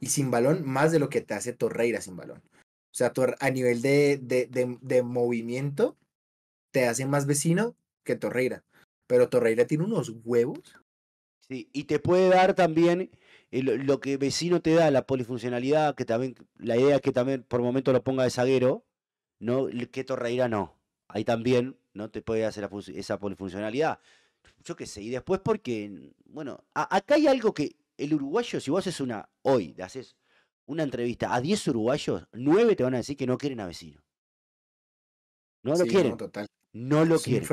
y sin balón más de lo que te hace Torreira sin balón. O sea, a nivel de, de, movimiento, te hace más Vecino que Torreira. Pero Torreira tiene unos huevos. Sí, y te puede dar también eh, lo que Vecino te da, la polifuncionalidad, que también, la idea es que también por momento lo ponga de zaguero, ¿no? que Torreira no. Ahí también no te puede hacer esa polifuncionalidad yo qué sé. Y después porque, bueno, acá hay algo que el uruguayo, si vos haces una, hoy, haces una entrevista a 10 uruguayos, 9 te van a decir que no quieren a vecino. No lo quieren. No, lo quieren.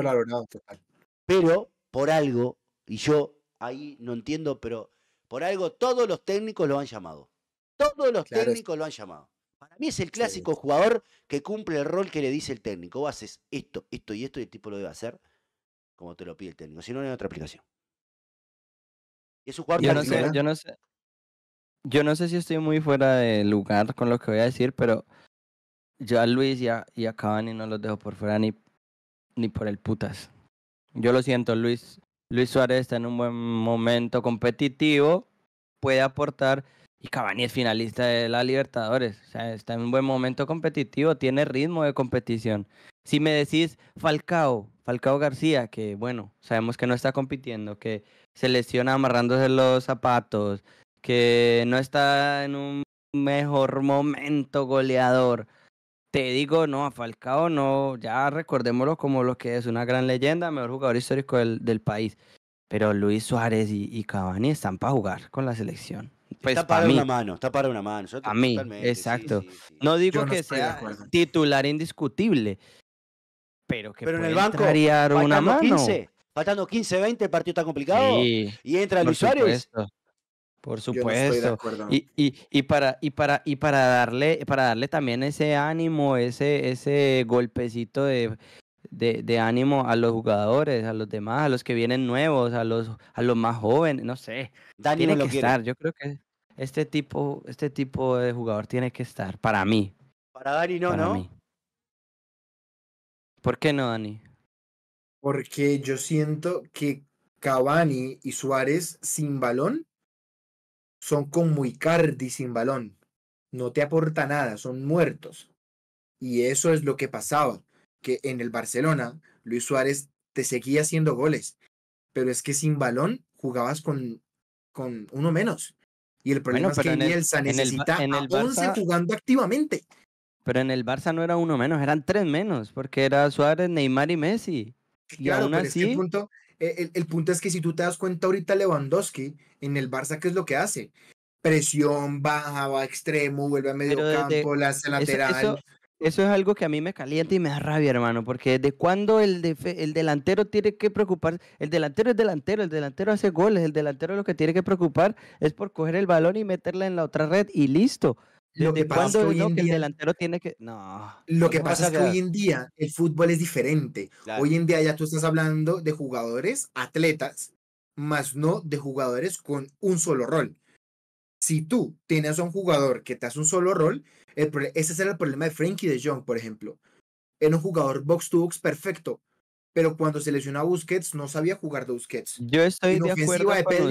Pero por algo, y yo ahí no entiendo, pero por algo todos los técnicos lo han llamado. Todos los técnicos lo han llamado. Para mí es el clásico jugador que cumple el rol que le dice el técnico. Vos haces esto, esto y esto y el tipo lo debe hacer como te lo pide el técnico, si no, hay otra aplicación. Y es un yo no, sé, yo no sé, yo no sé si estoy muy fuera de lugar con lo que voy a decir, pero yo a Luis y a, y Cavani no los dejo por fuera ni, ni por el putas. Yo lo siento, Luis. Luis Suárez está en un buen momento competitivo, puede aportar. Y Cavani es finalista de la Libertadores. O sea, está en un buen momento competitivo, tiene ritmo de competición. Si me decís, Falcao, Falcao García, que bueno, sabemos que no está compitiendo, que se lesiona amarrándose los zapatos, que no está en un mejor momento goleador. Te digo, no, a Falcao no, ya recordémoslo como lo que es una gran leyenda, mejor jugador histórico del, país. Pero Luis Suárez y, Cavani están para jugar con la selección. Pues está para, una mano, está para una mano. a mí, exacto. No digo que sea titular indiscutible, pero que pero en el banco, una mano. 15, faltando 15, 20, el partido está complicado. y entra los usuarios Por supuesto. y, y, y, para, y, para, y para, darle, para darle también ese ánimo, ese, ese golpecito de, de, ánimo a los jugadores, a los demás, a los que vienen nuevos, a los, a los más jóvenes, no sé. tiene que estar. Yo creo que este tipo, este tipo de jugador tiene que estar, para mí. Para Dani no, ¿no? ¿Por qué no, Dani? Porque yo siento que Cavani y Suárez sin balón son como Icardi sin balón. No te aporta nada, son muertos. Y eso es lo que pasaba, que en el Barcelona Luis Suárez te seguía haciendo goles, pero es que sin balón jugabas con, con uno menos. Y el problema es que Bielsa necesita a jugando activamente. Pero en el Barça no era uno menos, eran tres menos, porque era Suárez, Neymar y Messi. Y aún así... Eh, el, punto, el, punto es que si tú te das cuenta ahorita Lewandowski, en el Barça, ¿qué es lo que hace? Presión, baja, va extremo, vuelve a medio campo, la hace lateral. Eso, es algo que a mí me calienta y me da rabia, hermano, porque de cuando el, el delantero tiene que preocuparse, el delantero es delantero, el delantero hace goles, el delantero lo que tiene que preocupar es por coger el balón y meterla en la otra red y listo. Lo que pasa es que hoy en día, el fútbol es diferente. Hoy en día ya tú estás hablando de jugadores atletas, más no de jugadores con un solo rol. Si tú tienes a un jugador que te hace un solo rol, ese era el problema de Frankie de Jong, por ejemplo. Era un jugador box to box perfecto, pero cuando se Busquets no sabía jugar de Busquets. Yo estoy de acuerdo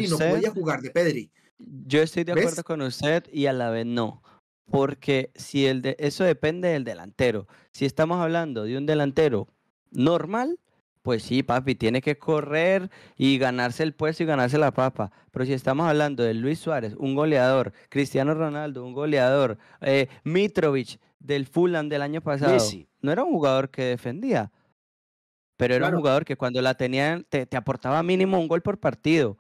No podía jugar de Pedri. Yo estoy de acuerdo con usted y a la vez no porque si el eso depende del delantero. Si estamos hablando de un delantero normal, pues sí, papi, tiene que correr y ganarse el puesto y ganarse la papa. Pero si estamos hablando de Luis Suárez, un goleador, Cristiano Ronaldo, un goleador, eh, Mitrovic del Fulham del año pasado, no era un jugador que defendía, pero era un jugador que cuando la tenía, te aportaba mínimo un gol por partido.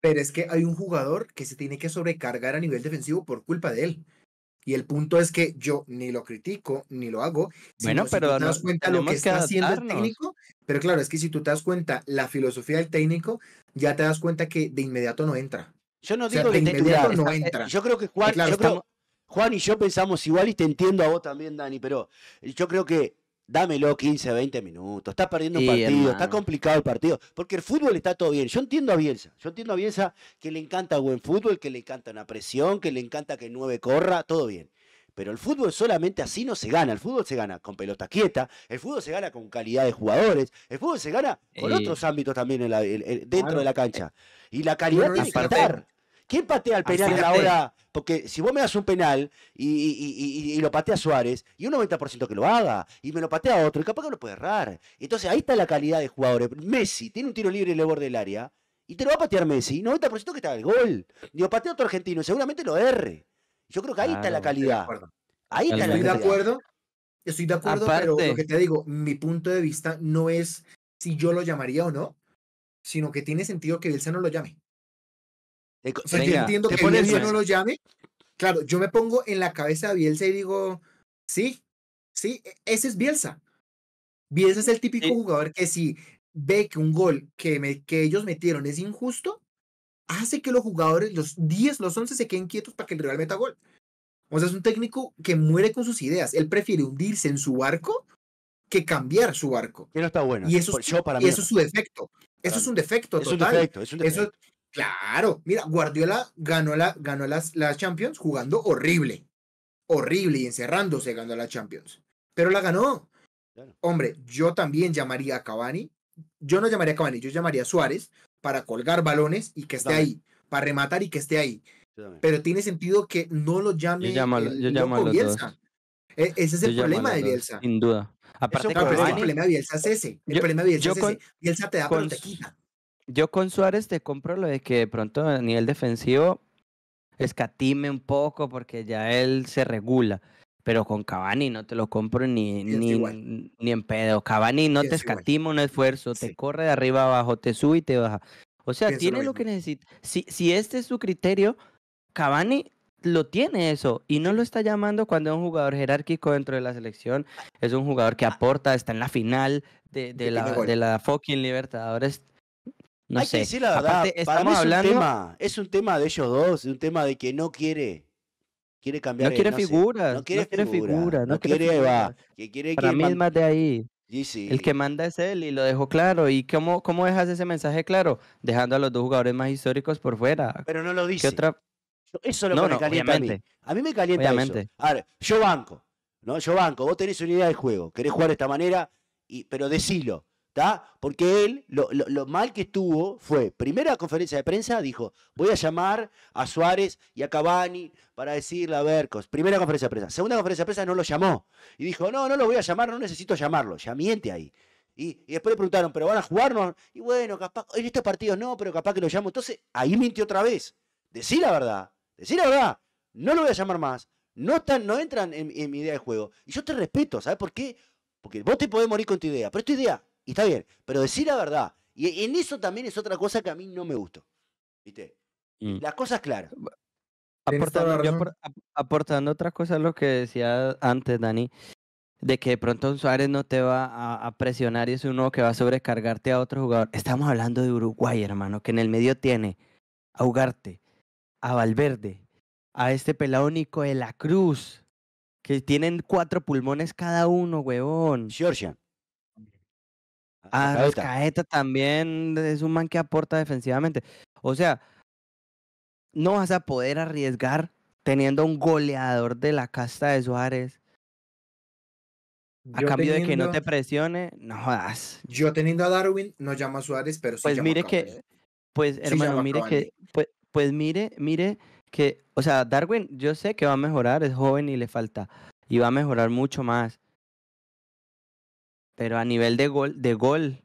Pero es que hay un jugador que se tiene que sobrecargar a nivel defensivo por culpa de él. Y el punto es que yo ni lo critico ni lo hago. Bueno, pero si tú te das cuenta lo que está haciendo el técnico, pero claro, es que si tú te das cuenta la filosofía del técnico, ya te das cuenta que de inmediato no entra. Yo no digo que de inmediato no eh, entra. Yo creo que Juan, Juan y yo pensamos igual y te entiendo a vos también, Dani, pero yo creo que dámelo 15, 20 minutos. Está perdiendo un partido, está complicado el partido. Porque el fútbol está todo bien. Yo entiendo a Bielsa. Yo entiendo a Bielsa que le encanta buen fútbol, que le encanta una presión, que le encanta que 9 corra, todo bien. Pero el fútbol solamente así no se gana. El fútbol se gana con pelota quieta, el fútbol se gana con calidad de jugadores, el fútbol se gana con eh. otros ámbitos también dentro de la cancha. Eh, y la calidad tiene que ¿Quién patea el penal ahora? Porque si vos me das un penal y, lo patea Suárez, y un 90% que lo haga, y me lo patea otro, y capaz que lo puede errar. Entonces ahí está la calidad de jugadores. Messi tiene un tiro libre en el borde del área, y te lo va a patear Messi, 90% que te está el gol. Digo, patea otro argentino, y seguramente lo erre. Yo creo que ahí está la calidad. Ahí está la calidad. de acuerdo, estoy de acuerdo, pero lo que te digo, mi punto de vista no es si yo lo llamaría o no, sino que tiene sentido que el no lo llame. Eh, yo entiendo que Bielsa no lo llame. Claro, yo me pongo en la cabeza de Bielsa y digo, sí, sí, e, ese es Bielsa. Bielsa es el típico eh, jugador que si ve que un gol que, ellos metieron es injusto, hace que los jugadores, los 10, los 11 se queden quietos para que el rival meta gol. O sea, es un técnico que muere con sus ideas. Él prefiere hundirse en su barco que cambiar su barco. Y no está bueno. Y eso, es, su defecto. Eso es un defecto total. Es es un defecto. Claro, mira, Guardiola ganó, la, ganó las, las Champions jugando horrible, horrible y encerrándose ganó las Champions, pero la ganó. Hombre, yo también llamaría a Cavani, yo no llamaría a Cavani, yo llamaría a Suárez para colgar balones y que esté ahí, para rematar y que esté ahí. Pero tiene sentido que no lo llame Bielsa. E, ese es el problema de Bielsa. Sin duda. Aparte, el problema de Bielsa es ese. El problema de Bielsa es ese. Bielsa te da, pero yo con Suárez te compro lo de que de pronto a nivel defensivo escatime un poco porque ya él se regula. Pero con Cavani no te lo compro ni, ni, en pedo. Cavani no te escatima un esfuerzo, te corre de arriba abajo, te sube y te baja. O sea, tiene lo, que necesita. Si, si este es su criterio, Cavani lo tiene eso y no lo está llamando cuando es un jugador jerárquico dentro de la selección. Es un jugador que ah. aporta, está en la final de, de, la, de la fucking Libertadores. No sé. que decir la verdad, Aparte, es hablando... un tema, es un tema de ellos dos, es un tema de que no quiere quiere cambiar. No quiere no figuras. No quiere, no figura, No, quiere, Que quiere Para que mí de ahí. El que manda es él y lo dejó claro. ¿Y cómo, cómo dejas ese mensaje claro? Dejando a los dos jugadores más históricos por fuera. Pero no lo dice. Eso lo no, que a mí. me calienta A ver, yo banco. ¿no? Yo banco. Vos tenés una idea del juego. Querés jugar de esta manera, pero decilo. Porque él, lo, mal que estuvo fue, primera conferencia de prensa, dijo, voy a llamar a Suárez y a Cavani para decirle a Bercos. Primera conferencia de prensa. Segunda conferencia de prensa no lo llamó. Y dijo, no, no lo voy a llamar, no necesito llamarlo. Ya miente ahí. Y, después le preguntaron, ¿pero van a jugarnos? Y bueno, capaz, en estos partidos no, pero capaz que lo llamo. Entonces, ahí mintió otra vez. Decí la verdad, decí la verdad. No lo voy a llamar más. No, están, no entran en, mi idea de juego. Y yo te respeto, ¿sabes por qué? Porque vos te podés morir con tu idea, pero esta tu idea. Y está bien, pero decir la verdad. Y en eso también es otra cosa que a mí no me gustó. ¿Viste? Las cosas claras. Aportando, otra cosa a lo que decía antes, Dani, de que de pronto Suárez no te va a, presionar y es uno que va a sobrecargarte a otro jugador. Estamos hablando de Uruguay, hermano, que en el medio tiene a Ugarte, a Valverde, a este pelaónico de la Cruz, que tienen cuatro pulmones cada uno, huevón. Georgian Ah, también es un man que aporta defensivamente. O sea, no vas a poder arriesgar teniendo un goleador de la casta de Suárez. A cambio de que no te presione, no jodas. Yo teniendo a Darwin, no llamo a Suárez, pero sí Pues mire que, pues hermano, mire que, pues, pues mire, mire que, o sea, Darwin, yo sé que va a mejorar, es joven y le falta, y va a mejorar mucho más. Pero a nivel de gol, de gol,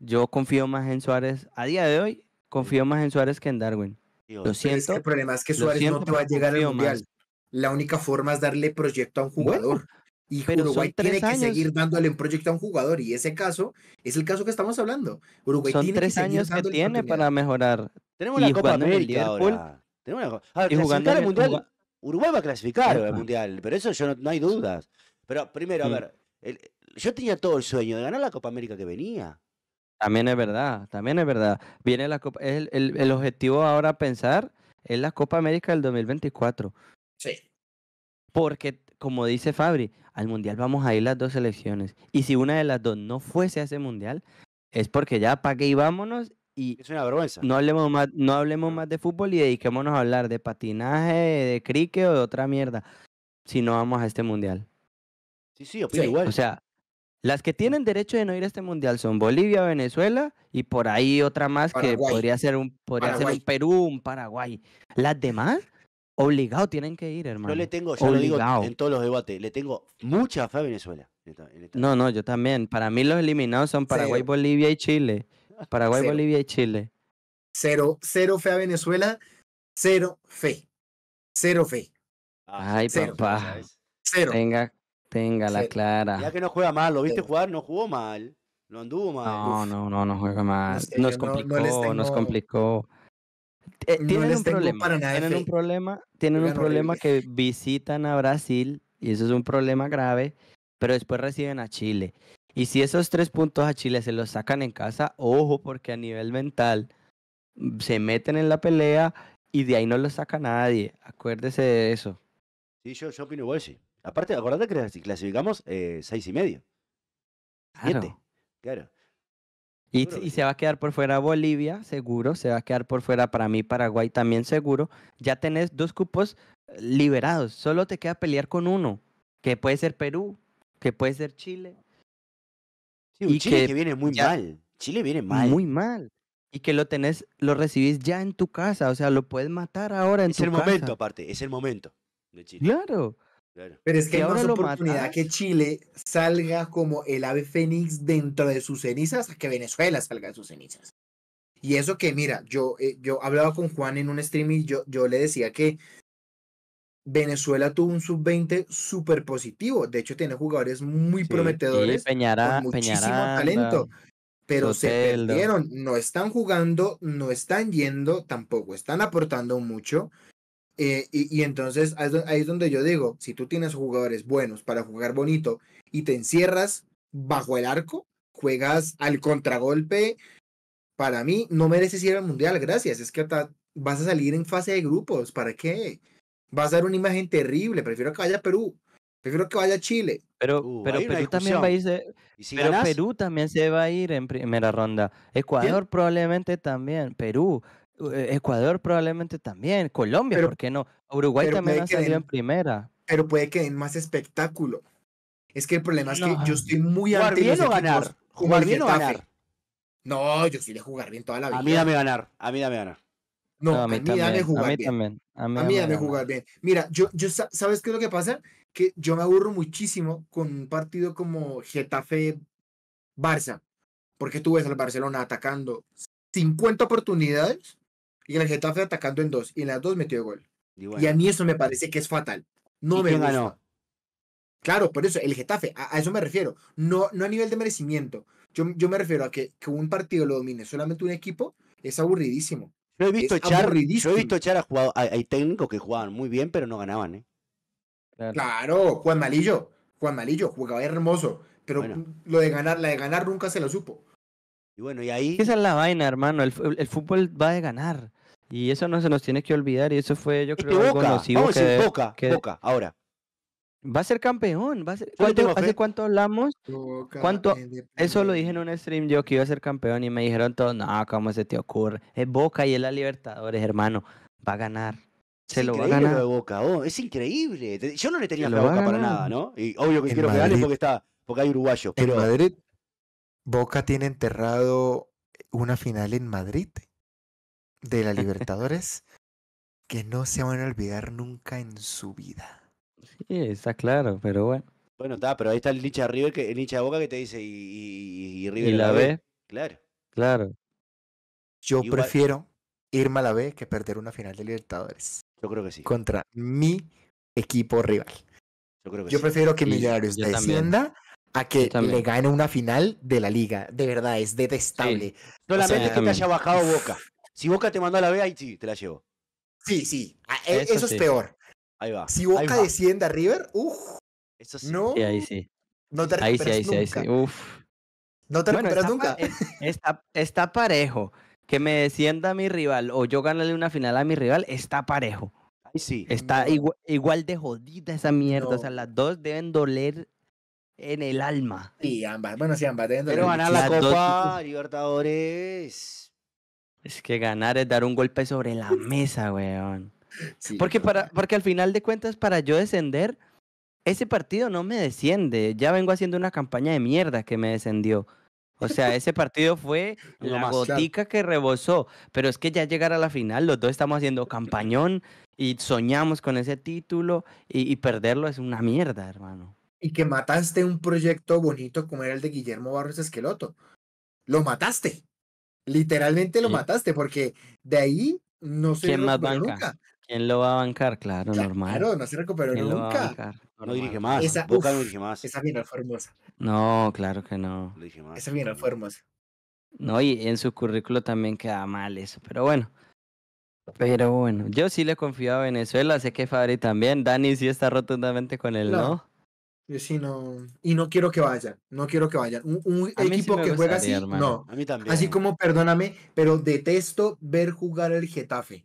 yo confío más en Suárez. A día de hoy, confío más en Suárez que en Darwin. Lo siento. el problema es que Suárez no te va a llegar al mundial. La única forma es darle proyecto a un jugador. y Uruguay tiene que seguir dándole un proyecto a un jugador. Y ese caso es el caso que estamos hablando. Uruguay tiene tres años que tiene para mejorar. Tenemos la Copa América ahora. Tenemos la a ver, ah, y mundial. Uruguay... va a clasificar al mundial, pero eso yo no, no hay dudas. Pero primero, a ver, el, yo tenía todo el sueño de ganar la Copa América que venía. También es verdad, también es verdad. Viene la Copa, el, objetivo ahora a pensar es la Copa América del 2024. Sí. Porque, como dice Fabri, al Mundial vamos a ir las dos selecciones. Y si una de las dos no fuese a ese Mundial, es porque ya para qué vámonos y es una vergüenza. No hablemos más, no hablemos más de fútbol y dediquémonos a hablar de patinaje, de cricket o de otra mierda. Si no vamos a este mundial. Sí, sí, opino igual. O sea, las que tienen derecho de no ir a este mundial son Bolivia, Venezuela y por ahí otra más que podría ser un Perú, un Paraguay. Las demás obligado tienen que ir, hermano. Yo le tengo, lo digo en todos los debates, le tengo mucha fe a Venezuela. No, no, yo también. Para mí los eliminados son Paraguay, Bolivia y Chile. Paraguay, Bolivia y Chile. Cero, cero fe a Venezuela, cero fe. Cero fe. Ah, Ay, papá. Cero. Venga. Tenga la clara. Ya que no juega mal, lo viste jugar, no jugó mal. No anduvo mal. No, no, no, no juega mal. nos complicó, nos complicó. Eh, tienen un problema. Tienen un problema, tienen un problema que visitan a Brasil y eso es un problema grave, pero después reciben a Chile. Y si esos tres puntos a Chile se los sacan en casa, ojo, porque a nivel mental mm, se meten en la pelea y de ahí no los saca nadie. Acuérdese de eso. Sí, yo, yo opino igual, sí. Aparte, acordate que clasificamos eh, seis y medio. Claro. Claro. Y, y, se va a quedar por fuera Bolivia, seguro. Se va a quedar por fuera para mí Paraguay también, seguro. Ya tenés dos cupos eh, liberados. Solo te queda pelear con uno, que puede ser Perú, que puede ser Chile. y Chile que, viene muy mal. Chile viene mal. Muy mal. Y que lo tenés, lo recibís ya en tu casa. O sea, lo puedes matar ahora en tu casa. Es el momento, aparte. Es el momento de Chile. Claro. Pero es que hay más oportunidad que Chile salga como el ave fénix dentro de sus cenizas que Venezuela salga de sus cenizas. Y eso que, mira, yo, eh, yo hablaba con Juan en un stream y yo, yo le decía que Venezuela tuvo un sub-20 súper positivo. De hecho, tiene jugadores muy prometedores. Peñara, muchísimo talento. Pero se perdieron. No están jugando, no están yendo, tampoco están aportando mucho. Eh, y, entonces ahí es donde yo digo, si tú tienes jugadores buenos para jugar bonito y te encierras bajo el arco, juegas al contragolpe, para mí no mereces ir al Mundial, gracias. Es que vas a salir en fase de grupos, ¿para qué? Vas a dar una imagen terrible, prefiero que vaya Perú. Prefiero que vaya Chile. Pero, uh, pero Perú también Perú también se va a ir en primera ronda. Ecuador probablemente también. Perú. Eh, Ecuador probablemente también, Colombia, ¿por qué no? Uruguay también ha en primera. Pero puede que den más espectáculo. Es que el problema es que yo estoy muy jugar ante ganar. Jugar bien o ganar. No, yo sí de jugar bien toda la vida. A mí dame ganar, a mí dame ganar. No, a, mí dame jugar a mí También, a mí, dame, jugar bien. Mira, yo, yo, ¿sabes qué es lo que pasa? Que yo me aburro muchísimo con un partido como Getafe-Barça. Porque tú ves al Barcelona atacando 50 oportunidades y el Getafe atacando en dos. Y en las dos metió gol. Y, a mí eso me parece que es fatal. No me gusta. Claro, por eso, el Getafe, a, eso me refiero. No, a nivel de merecimiento. Yo, yo me refiero a que, que un partido lo domine solamente un equipo es aburridísimo. Yo he visto echar, yo he visto echar a, jugado, Hay técnicos que jugaban muy bien, pero no ganaban, ¿eh? Claro, Juan Malillo. Juan Malillo jugaba hermoso, pero lo de ganar, la de ganar nunca se lo supo. Y bueno, y ahí. Esa es la vaina, hermano. el fútbol va de ganar. Y eso no se nos tiene que olvidar, y eso fue, yo creo, Boca, que, Boca, ahora. Va a ser campeón, va ¿Hace cuánto hablamos? ¿Cuánto? Eso lo dije en un stream yo que iba a ser campeón y me dijeron todos, no, ¿cómo se te ocurre? Es Boca y es la Libertadores, hermano. Va a ganar. Se lo va a ganar. Boca, oh, es increíble. Yo no le tenía la Boca para nada, ¿no? Y obvio que quiero que porque está, porque hay uruguayos. Pero... En Madrid, Boca tiene enterrado una final en Madrid de la [LAUGHS] Libertadores que no se van a olvidar nunca en su vida. Sí, está claro, pero bueno. Bueno, está, pero ahí está el hincha River, que, el Boca que te dice y, River. ¿Y la, B? Claro. Claro. Yo prefiero irme a la B que perder una final de Libertadores. Yo creo que sí. Contra mi equipo rival. Yo creo Yo prefiero que Millonarios descienda a que le gane una final de la liga. De verdad, es detestable. Solamente que te haya bajado Boca. Si Boca te manda a la B, ahí sí, te la llevo. Sí, sí. Ah, e, eso, es peor. Ahí va. Si Boca desciende a River, uff. Eso sí. No, ahí sí. No te ahí sí, ahí nunca. sí, ahí sí. No te recuperas nunca. [LAUGHS] está, está parejo. Que me descienda mi rival o yo ganarle una final a mi rival, está parejo. ahí sí. Está igual, de jodida esa mierda. O sea, las dos deben doler en el alma. Sí, ambas. Bueno, sí, ambas deben doler. Pero ganar la Copa Libertadores. Es que ganar es dar un golpe sobre la mesa, weón. porque, para, porque al final de cuentas, para yo descender, ese partido no me desciende. Ya vengo haciendo una campaña de mierda que me descendió. O sea, ese partido fue [LAUGHS] la botica gotica que rebosó. Pero es que ya llegar a la final, los dos estamos haciendo campañón y soñamos con ese título y, y perderlo es una mierda, hermano. Y que mataste un proyecto bonito como era el de Guillermo Barros Esqueloto. Lo mataste. Literalmente lo mataste, porque de ahí no se ¿Quién más nunca. ¿Quién lo va a bancar? Claro, normal. Claro, no se recuperó nunca. No, dirige más. Esa, Boca no fue hermosa. No, claro que no. Esa final fue hermosa. No, y en su currículo también queda mal eso, pero bueno. Pero bueno, yo sí le confío a Venezuela, sé que Fabri también, Dani sí está rotundamente con él, no. Eh, y no quiero que vayan. No quiero que vayan. Un, equipo que juega así, no. A mí también. Así como, perdóname, pero detesto ver jugar el Getafe.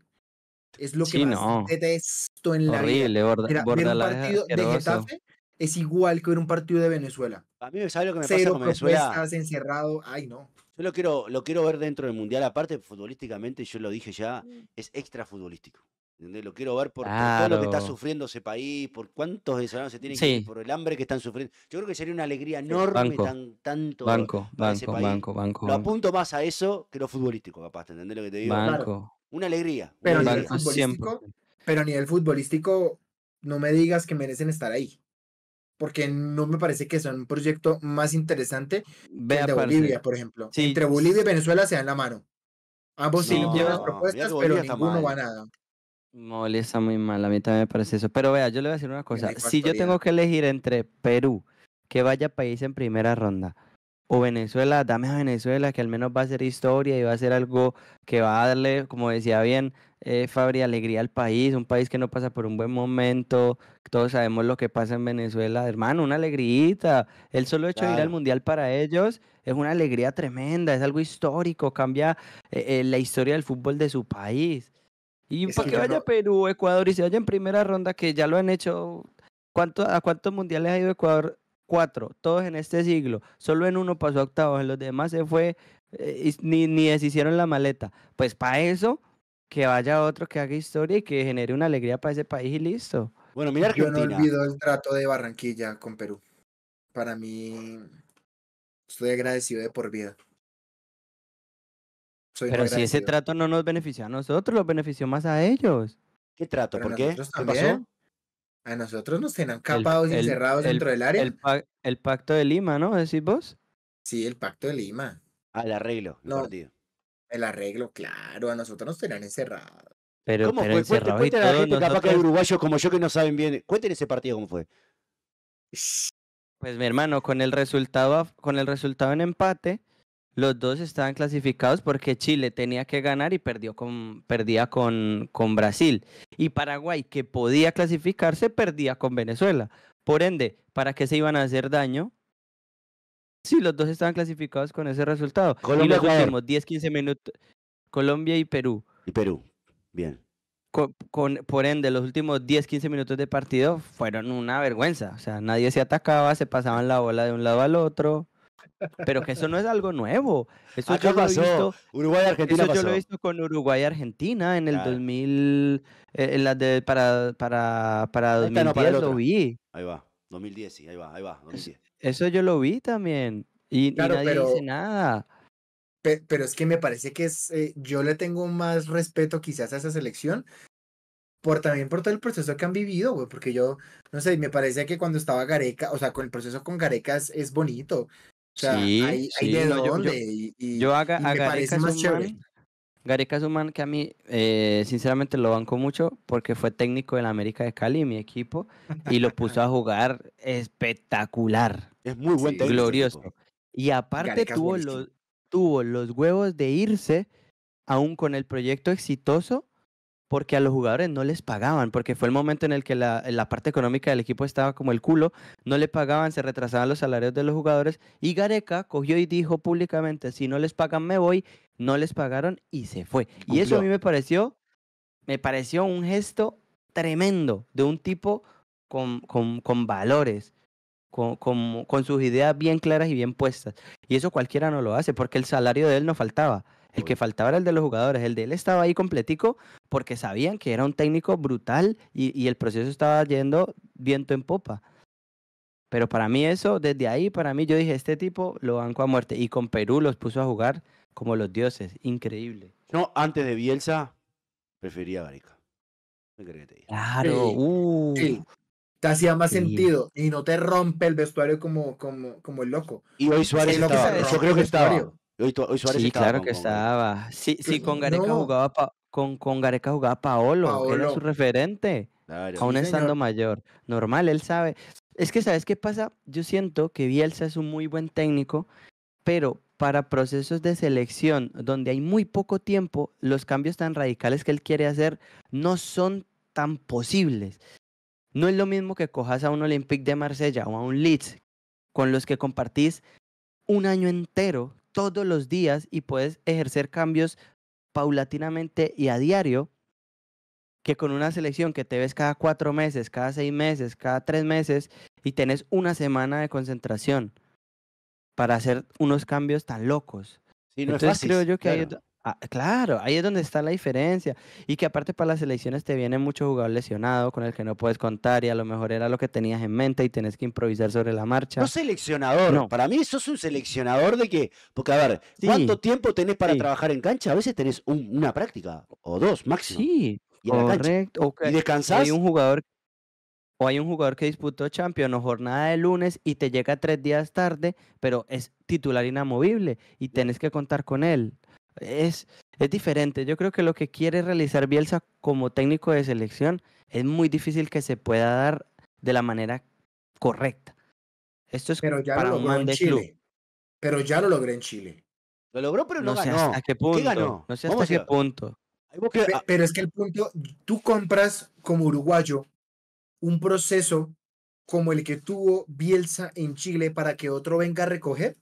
Es lo que más detesto en la vida. ver un partido de Getafe es igual que ver un partido de Venezuela. A mí, me sale lo que me Cero pasa Venezuela? Estás encerrado. Ay, no. Yo lo quiero, lo quiero ver dentro del Mundial. Aparte, futbolísticamente, yo lo dije ya, mm. es extra futbolístico. Lo quiero ver por, todo lo que está sufriendo ese país, por cuántos venezolanos se tienen que ir, por el hambre que están sufriendo. Yo creo que sería una alegría enorme tanto banco, banco, ese Banco, banco, lo apunto más a eso que lo futbolístico, capaz, ¿entendés lo que te digo? Banco. Una alegría. Pero, pero a nivel futbolístico, no me digas que merecen estar ahí porque no me parece que sea un proyecto más interesante Ve Bolivia, por ejemplo. Entre Bolivia y Venezuela se dan la mano. Ambos sí llevan propuestas, pero ninguno va nada. Molesta muy mal, a mí también me parece eso. Pero vea, yo le voy a decir una cosa. Si yo tengo que elegir entre Perú, que vaya país en primera ronda, o Venezuela, dame a Venezuela, que al menos va a ser historia y va a ser algo que va a darle, como decía bien eh, Fabri, alegría al país, un país que no pasa por un buen momento, todos sabemos lo que pasa en Venezuela, hermano, una alegrita, el solo hecho de ir al Mundial para ellos es una alegría tremenda, es algo histórico, cambia eh, eh, la historia del fútbol de su país. Y para que, vaya Perú, Ecuador y se vaya en primera ronda, que ya lo han hecho. ¿A cuántos mundiales ha ido Ecuador? Cuatro, todos en este siglo. Solo en uno pasó a octavos, en los demás se fue, eh, ni, deshicieron la maleta. Pues para eso, que vaya otro que haga historia y que genere una alegría para ese país y listo. Bueno, mira Argentina. Yo no olvido el trato de Barranquilla con Perú. Para mí, estoy agradecido de por vida. Pero si ese trato no nos benefició a nosotros, lo benefició más a ellos. ¿Qué trato? ¿Por qué? A nosotros nos tenían capados y encerrados dentro del área. El, el, pacto de Lima, ¿no? ¿Decís vos? Sí, el pacto de Lima. Al ah, arreglo, el no, partido. El arreglo, claro, a nosotros nos tenían encerrados. Pero, ¿Cómo pero fue? Cuéntale, la gente, nosotros... capaz que uruguayos como yo que no saben bien. Cuéntenle ese partido cómo fue. Pues mi hermano, con el resultado, con el resultado en empate, los dos estaban clasificados porque Chile tenía que ganar y perdió con, perdía con, con, Brasil. Y Paraguay, que podía clasificarse, perdía con Venezuela. Por ende, ¿para qué se iban a hacer daño? Si los dos estaban clasificados con ese resultado. Colombia, y los Colombia y Perú. Y Perú, bien. por ende, los últimos 10, 15 minutos de partido fueron una vergüenza. O sea, nadie se atacaba, se pasaban la bola de un lado al otro. Pero que eso no es algo nuevo. Eso ah, yo pasó. Lo he visto, Uruguay Argentina. Eso yo lo he visto con Uruguay Argentina en el 2000, eh, en de, para, para, para 2010 lo vi. Ahí va, 2010, ahí va, ahí va, Eso yo lo vi también. Y, nadie dice nada. pero es que me parece que es, eh, yo le tengo más respeto quizás a esa selección por también por todo el proceso que han vivido, porque yo, no sé, me parece que cuando estaba Gareca, o sea, con el proceso con Gareca es bonito, sí, hay, Yo, yo haga, me parece más chévere. Gareca que a mí, eh, sinceramente, lo banco mucho porque fue técnico la América de Cali, mi equipo, y lo puso a [LAUGHS] jugar espectacular. Es muy buen Glorioso. Y aparte tuvo los, tuvo los huevos de irse, aún con el proyecto exitoso, porque a los jugadores no les pagaban, porque fue el momento en el que la, parte económica del equipo estaba como el culo, no les pagaban, se retrasaban los salarios de los jugadores y Gareca cogió y dijo públicamente, si no les pagan me voy, no les pagaron y se fue. Y eso a mí me pareció, me pareció un gesto tremendo de un tipo con, con, valores. con sus ideas bien claras y bien puestas. Y eso cualquiera no lo hace, porque el salario de él no faltaba. El que faltaba era el de los jugadores, el de él estaba ahí completico porque sabían que era un técnico brutal y, el proceso estaba yendo viento en popa. Pero para mí eso, desde ahí, para mí yo dije, este tipo lo banco a muerte. Y con Perú los puso a jugar como los dioses, increíble. No, antes de Bielsa, prefería Barica. Claro, uh. sí. Te hacía más sentido y no te rompe el vestuario como, como, como el loco. Y hoy Suárez estaba, yo creo que estaba sí, claro que estaba. Sí, con Gareca jugaba con, con jugaba Paolo, Él era su referente. aún estando mayor. Normal, él sabe. Es que, ¿sabes qué pasa? Yo siento que Bielsa es un muy buen técnico, pero para procesos de selección donde hay muy poco tiempo, los cambios tan radicales que él quiere hacer no son tan posibles. No es lo mismo que cojas a un Olympique de Marsella o a un Leeds, con los que compartís un año entero todos los días y puedes ejercer cambios paulatinamente y a diario que con una selección que te ves cada cuatro meses, cada seis meses, cada tres meses y tenés una semana de concentración para hacer unos cambios tan locos. Entonces creo yo que hay... Ah, claro, ahí es donde está la diferencia. Y que aparte para las elecciones te viene mucho jugador lesionado con el que no puedes contar y a lo mejor era lo que tenías en mente y tenés que improvisar sobre la marcha. No seleccionador, no. para mí es un seleccionador de que, porque a ver, ¿cuánto tiempo tenés para trabajar en cancha? A veces tenés una práctica o dos máximo. Sí, correcto. Y descansás. Hay un jugador o hay un jugador que disputó Champions o jornada de lunes y te llega tres días tarde, pero es titular inamovible y tenés que contar con él es, es diferente. Yo creo que lo que quiere realizar Bielsa como técnico de selección es muy difícil que se pueda dar de la manera correcta. Esto es pero ya lo logró en Chile. Pero ya lo logré en Chile. Lo logró, pero no, ganó. hasta qué punto. No sé hasta qué punto. Ah. Pero es que el punto, tú compras como uruguayo un proceso como el que tuvo Bielsa en Chile para que otro venga a recoger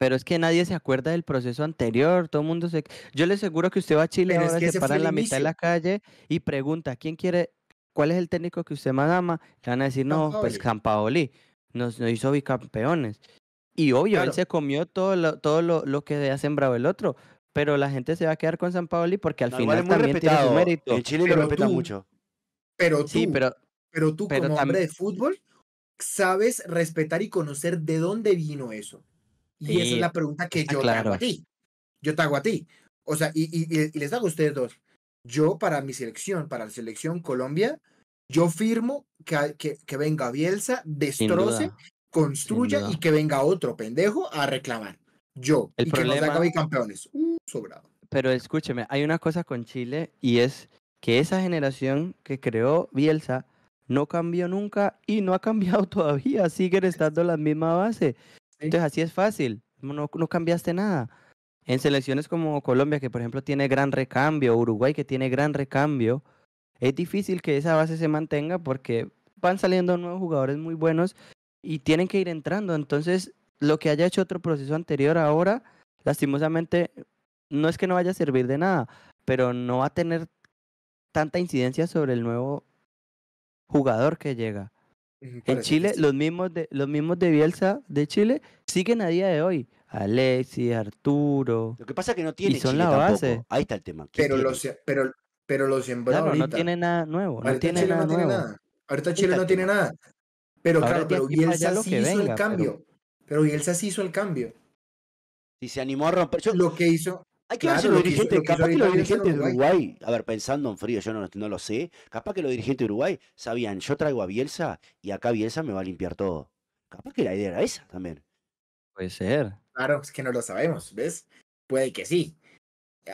pero es que nadie se acuerda del proceso anterior, todo el mundo se... Yo le aseguro que usted va a Chile se para en la mitad de la calle y pregunta, ¿quién quiere, cuál es el técnico que usted más ama? Le van a decir, no, pues Campaoli, nos, nos hizo bicampeones. Y obvio, él se comió todo lo, todo lo, que ha sembrado el otro, pero la gente se va a quedar con San Paoli porque al final también tiene mérito. Chile lo respeta mucho. Pero tú, sí, pero, pero tú como hombre de fútbol sabes respetar y conocer de dónde vino eso. Y esa es la pregunta que ah, yo te hago a ti. Yo te hago a ti. O sea, y, les hago a ustedes dos. Yo para mi selección, para la selección Colombia, yo firmo que, que, que venga Bielsa, destroce, construya y que venga otro pendejo a reclamar. Yo. El problema... que nos haga bicampeones. Pero escúcheme, hay una cosa con Chile y es que esa generación que creó Bielsa no cambió nunca y no ha cambiado [LAUGHS] todavía. Siguen estando la misma base. Entonces así es fácil, no, cambiaste nada. En selecciones como Colombia, que por ejemplo tiene gran recambio, Uruguay que tiene gran recambio, es difícil que esa base se mantenga porque van saliendo nuevos jugadores muy buenos y tienen que ir entrando. Entonces, lo que haya hecho otro proceso anterior ahora, lastimosamente, no es que no vaya a servir de nada, pero no va a tener tanta incidencia sobre el nuevo jugador que llega. En Chile, los mismos, de, los mismos de Bielsa de Chile siguen a día de hoy. Alexis, Arturo. Lo que pasa es que no tiene y son Chile la base. Ahí está el tema. Pero los, pero, pero los no tiene nada nuevo. No tiene nada, nada Ahorita Chile no tiene nada. Pero claro, pero Bielsa sí hizo el cambio. Pero... Bielsa sí hizo el cambio. Y se animó a romper. Lo que hizo, hay que ver los dirigentes, capaz que los dirigentes de Uruguay, a ver, pensando en frío, yo no, lo sé, capaz que los dirigentes de Uruguay sabían, yo traigo a Bielsa y acá Bielsa me va a limpiar todo. Capaz que la idea era esa también. Puede ser. Claro, es que no lo sabemos, ¿ves? Puede que sí.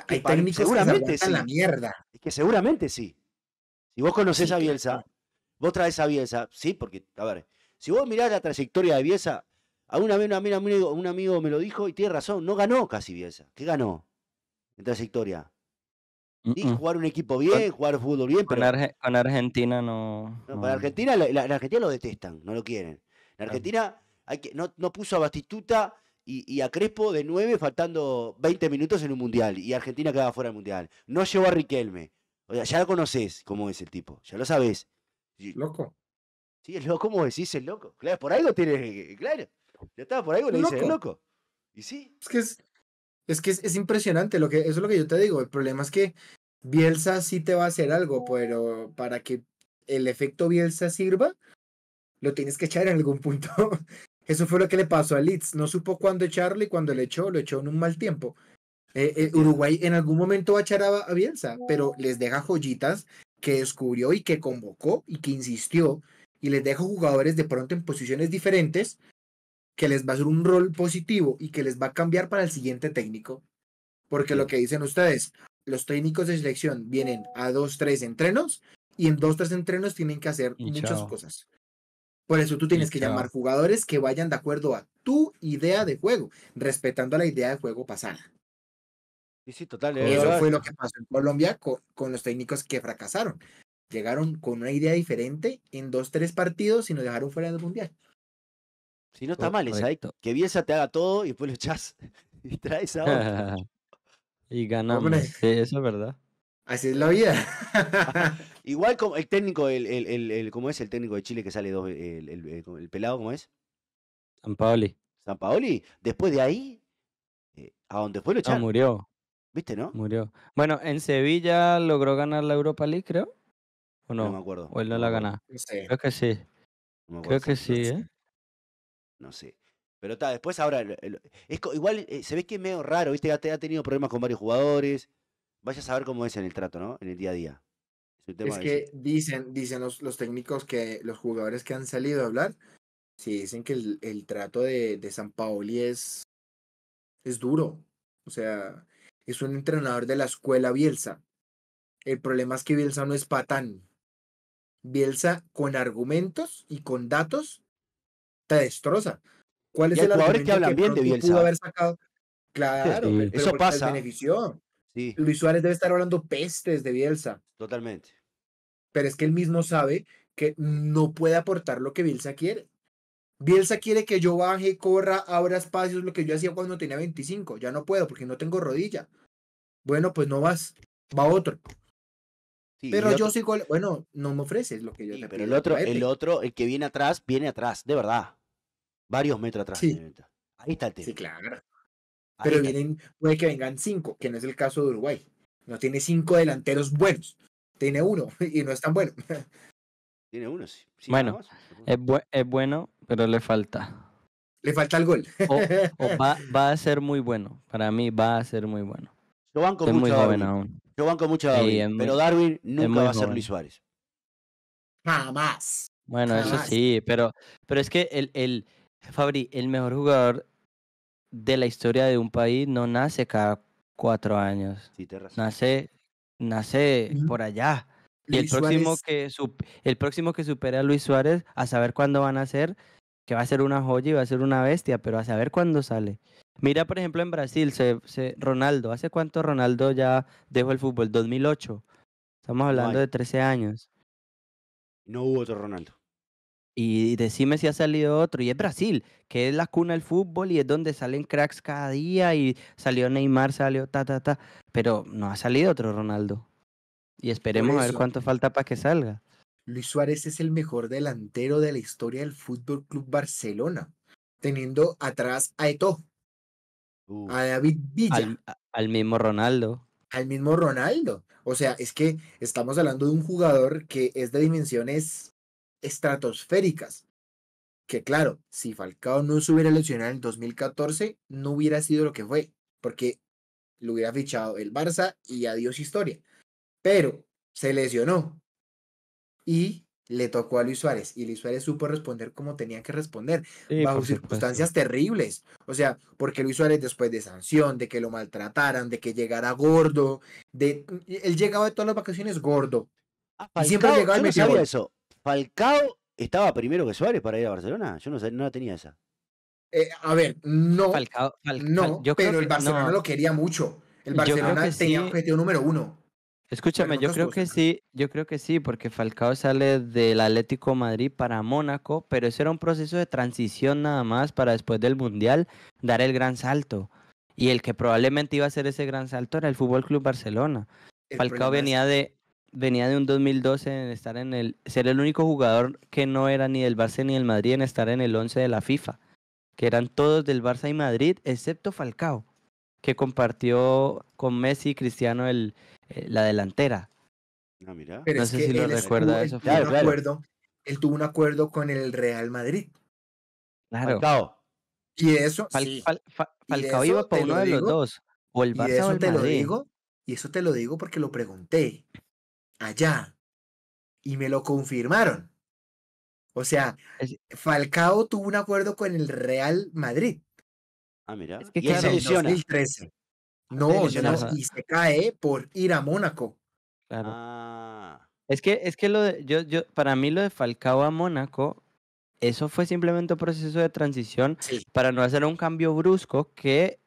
Hay seguramente sí. la mierda. Es que seguramente sí. Si vos conocés a Bielsa, vos traes a Bielsa, sí, porque, a ver, si vos mirás la trayectoria de Bielsa, alguna vez una, amigo, un amigo me lo dijo y tiene razón, no ganó casi Bielsa. ¿Qué ganó? en trayectoria. Y jugar un equipo bien, jugar fútbol bien, pero. en Argentina no. no, Para Argentina, la, Argentina lo detestan, no lo quieren. en Argentina hay que, no, no puso a Bastituta y, y, a Crespo de nueve faltando 20 minutos en un mundial. Y Argentina quedaba fuera del mundial. No llevó a Riquelme. O sea, ya lo conoces cómo es el tipo, ya lo sabes. Loco. Sí, es loco, ¿cómo decís el loco? Claro, por algo tiene. Eh, claro, ya está, por algo le dice loco. ¿Y sí? Es que es, es que es, impresionante, lo que, eso es lo que yo te digo. El problema es que Bielsa sí te va a hacer algo, pero para que el efecto Bielsa sirva, lo tienes que echar en algún punto. [LAUGHS] Eso fue lo que le pasó a Leeds. No supo cuándo echarlo y cuando le echó, lo echó en un mal tiempo. Eh, eh, Uruguay en algún momento va a echar a Bielsa, pero les deja joyitas que descubrió y que convocó y que insistió y les deja jugadores de pronto en posiciones diferentes que les va a hacer un rol positivo y que les va a cambiar para el siguiente técnico. Porque lo que dicen ustedes, los técnicos de selección vienen a dos, tres entrenos y en dos, tres entrenos tienen que hacer muchas cosas. Por eso tú tienes que llamar jugadores que vayan de acuerdo a tu idea de juego, respetando la idea de juego pasada. Y Eso fue lo que pasó en Colombia con, con los técnicos que fracasaron. Llegaron con una idea diferente en dos, tres partidos y nos dejaron fuera del Mundial. Si no está mal exacto que Bielsa te haga todo y después lo echas [LAUGHS] y traes a otro. [LAUGHS] y ganamos. Sí, eso es verdad. Así ah, lo la [LAUGHS] Igual como el técnico, el, el, el, ¿cómo es el técnico de Chile que sale dos, el, pelado, ¿cómo es? San Paoli. San Paoli, después de ahí, eh, a dónde fue lo echaron. Ah, murió. ¿Viste, no? Murió. Bueno, en Sevilla logró ganar la Europa League, creo. ¿O no? No me acuerdo. O él no la ganaba. Creo que sí. creo que sí, ¿eh? No sé. Pero está, después ahora. igual eh, se ve que es medio raro, ¿viste? Ha, ha tenido problemas con varios jugadores. vayas a saber cómo es en el trato, ¿no? En el día a día. Es, que dicen, dicen los, los, técnicos que los jugadores que han salido a hablar, sí dicen que el, trato de, de San Paoli es, es duro. O sea, es un entrenador de la escuela Bielsa. El problema es que Bielsa no es patán. Bielsa con argumentos y con datos te destroza. ¿Cuál es el jugadores que hablan bien de Bielsa. Pudo haber sacado? Claro, eso pasa. beneficio. Sí. Luis Suárez debe estar hablando pestes de Bielsa. Totalmente. Pero es que él mismo sabe que no puede aportar lo que Bielsa quiere. Bielsa quiere que yo baje, corra, abra espacios, lo que yo hacía cuando tenía 25. Ya no puedo porque no tengo rodilla. Bueno, pues no vas, va otro. pero yo sigo. bueno, no me ofreces lo que yo te Pero el otro, el otro, el que viene atrás, viene atrás, de verdad varios metros atrás. Ahí está el tema. Sí, claro. Pero puede que vengan cinco, que no es el caso de Uruguay. No tiene cinco delanteros buenos. Tiene uno [LAUGHS] y no es tan bueno. Tiene uno, sí. bueno, es, es, bueno, pero le falta. Le falta el gol. [LAUGHS] va, a ser muy bueno. Para mí va a ser muy bueno. Yo banco mucho muy joven aún. Yo banco mucho pero Darwin nunca va a ser Luis Suárez. Jamás. Bueno, eso sí, pero, pero es que el, el, Fabri, el mejor jugador de la historia de un país no nace cada cuatro años. Nace, nace por allá. y el próximo, que el próximo que supere a Luis Suárez, a saber cuándo van a ser, que va a ser una joya y va a ser una bestia, pero a saber cuándo sale. Mira, por ejemplo, en Brasil, se, Ronaldo. ¿Hace cuánto Ronaldo ya dejó el fútbol? 2008. Estamos hablando de 13 años. No hubo otro Ronaldo. Y decime si ha salido otro. Y es Brasil, que es la cuna del fútbol y es donde salen cracks cada día. Y salió Neymar, salió ta, ta, ta. Pero no ha salido otro Ronaldo. Y esperemos a ver cuánto falta para que salga. Luis Suárez es el mejor delantero de la historia del Fútbol Club Barcelona, teniendo atrás a Eto. a David Villa, al mismo Ronaldo al mismo Ronaldo. O sea, es que estamos hablando de un jugador que es de dimensiones estratosféricas. Que claro, si Falcao no se hubiera lesionado en 2014, no hubiera sido lo que fue, porque lo hubiera fichado el Barça y adiós historia. Pero se lesionó y le tocó a Luis Suárez y Luis Suárez supo responder como tenía que responder, bajo circunstancias terribles. O sea, porque Luis Suárez después de sanción, de que lo maltrataran, de que llegara gordo, de él llegaba de todas las vacaciones gordo. y siempre llegaba Falcao estaba primero que Suárez para ir a Barcelona. Yo no, no tenía esa. Eh, a ver, no. Falcao, no, yo pero el Barcelona lo quería mucho. El Barcelona tenía objetivo número uno. Escúchame, yo creo que sí, yo creo que sí, porque Falcao sale del Atlético Madrid para Mónaco, pero eso era un proceso de transición nada más para después del Mundial dar el gran salto. Y el que probablemente iba a hacer ese gran salto era el Fútbol Club Barcelona. Falcao venía de venía de un 2012 en estar en el ser el único jugador que no era ni del Barça ni del Madrid en estar en el 11 de la FIFA, que eran todos del Barça y Madrid excepto Falcao, que compartió con Messi y Cristiano el, eh, la delantera. Ah, no, mira. no sé si lo recuerda eso. Él tuvo, un acuerdo, él tuvo un acuerdo con el Real Madrid. Claro. Falcao. Y eso Falcao iba por uno de los dos, o el Barça te Lo digo, y eso te lo digo porque lo pregunté allá. Y me lo confirmaron. O sea, Falcao tuvo un acuerdo con el Real Madrid. Ah, mira. Es que y en ah, No, y se cae por ir a Mónaco. Claro. Ah. Es que, es que lo de, yo, yo, para mí lo de Falcao a Mónaco, eso fue simplemente un proceso de transición para no hacer un cambio brusco que,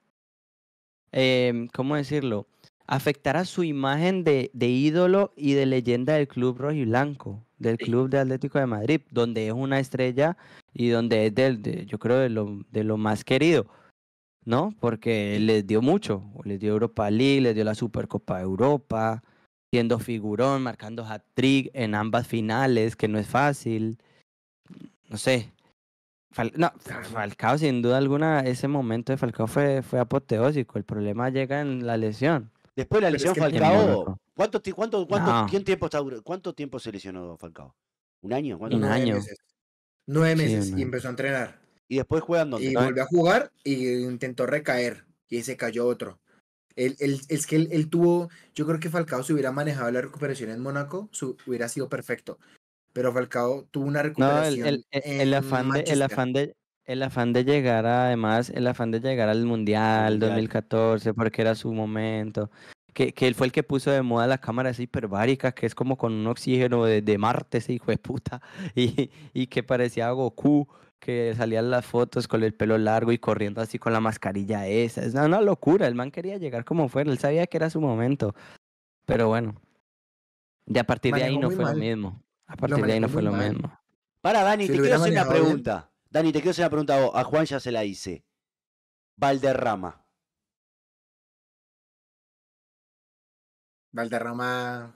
eh, ¿cómo decirlo? afectará su imagen de, ídolo y de leyenda del club Rojo y Blanco, del club de Atlético de Madrid, donde es una estrella y donde es del, yo creo, de lo, de lo más querido. ¿no? Porque les dio mucho. Les dio Europa League, les dio la Supercopa de Europa, siendo figurón, marcando hat-trick en ambas finales, que no es fácil. No sé. no, Falcao, sin duda alguna, ese momento de Falcao fue apoteósico. El problema llega en la lesión. Después la lesión Falcao. ¿Cuánto, tiempo está, ¿Cuánto tiempo se lesionó Falcao? ¿Un año? Un año. Nueve meses y empezó a entrenar. Y después juegan Y volvió a jugar y intentó recaer. Y se cayó otro. es que él, tuvo. Yo creo que Falcao, si hubiera manejado la recuperación en Mónaco, hubiera sido perfecto. Pero Falcao tuvo una recuperación. el, afán de, el afán de llegar, además, el afán de llegar al Mundial, 2014, porque era su momento. Que, que, él fue el que puso de moda las cámaras hiperbáricas, que es como con un oxígeno de, de Marte, ese hijo de puta, [LAUGHS] y, y que parecía Goku, que salían las fotos con el pelo largo y corriendo así con la mascarilla esa. Es una, locura, el man quería llegar como fuera, él sabía que era su momento. Pero bueno, ya a partir de ahí no fue lo mismo. A partir de ahí no fue lo mismo. Para, Dani, te quiero hacer una pregunta. Dani, te quiero hacer una pregunta a vos. A Juan ya se la hice. Valderrama. Valderrama.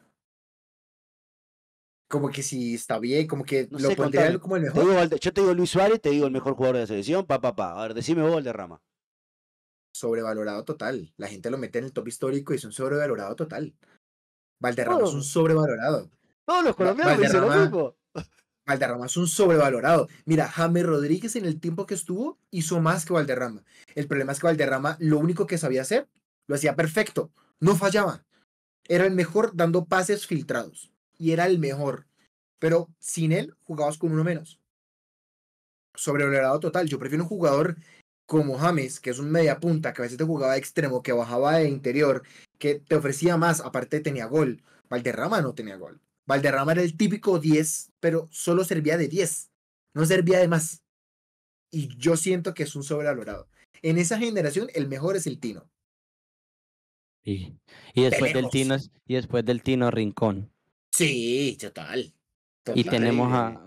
Como que si está bien, como que lo como el mejor. yo te digo Luis Suárez, te digo el mejor jugador de la selección, pa, pa, pa. A ver, decime vos Valderrama. Sobrevalorado total. La gente lo mete en el top histórico y es un sobrevalorado total. Valderrama es un sobrevalorado. Todos los colombianos dicen lo mismo. Valderrama es un sobrevalorado. Mira, James Rodríguez en el tiempo que estuvo hizo más que Valderrama. El problema es que Valderrama lo único que sabía hacer, lo hacía perfecto, no fallaba. Era el mejor dando pases filtrados y era el mejor. Pero sin él jugabas con uno menos. Sobrevalorado total. Yo prefiero un jugador como James, que es un media punta, que a veces te jugaba de extremo, que bajaba de interior, que te ofrecía más, aparte tenía gol. Valderrama no tenía gol. Valderrama era el típico 10, pero solo servía de 10, no servía de más. Y yo siento que es un sobrevalorado. En esa generación, el mejor es el Tino. Y, después del Tino y después del Tino Rincón. Sí, total. Y tenemos a.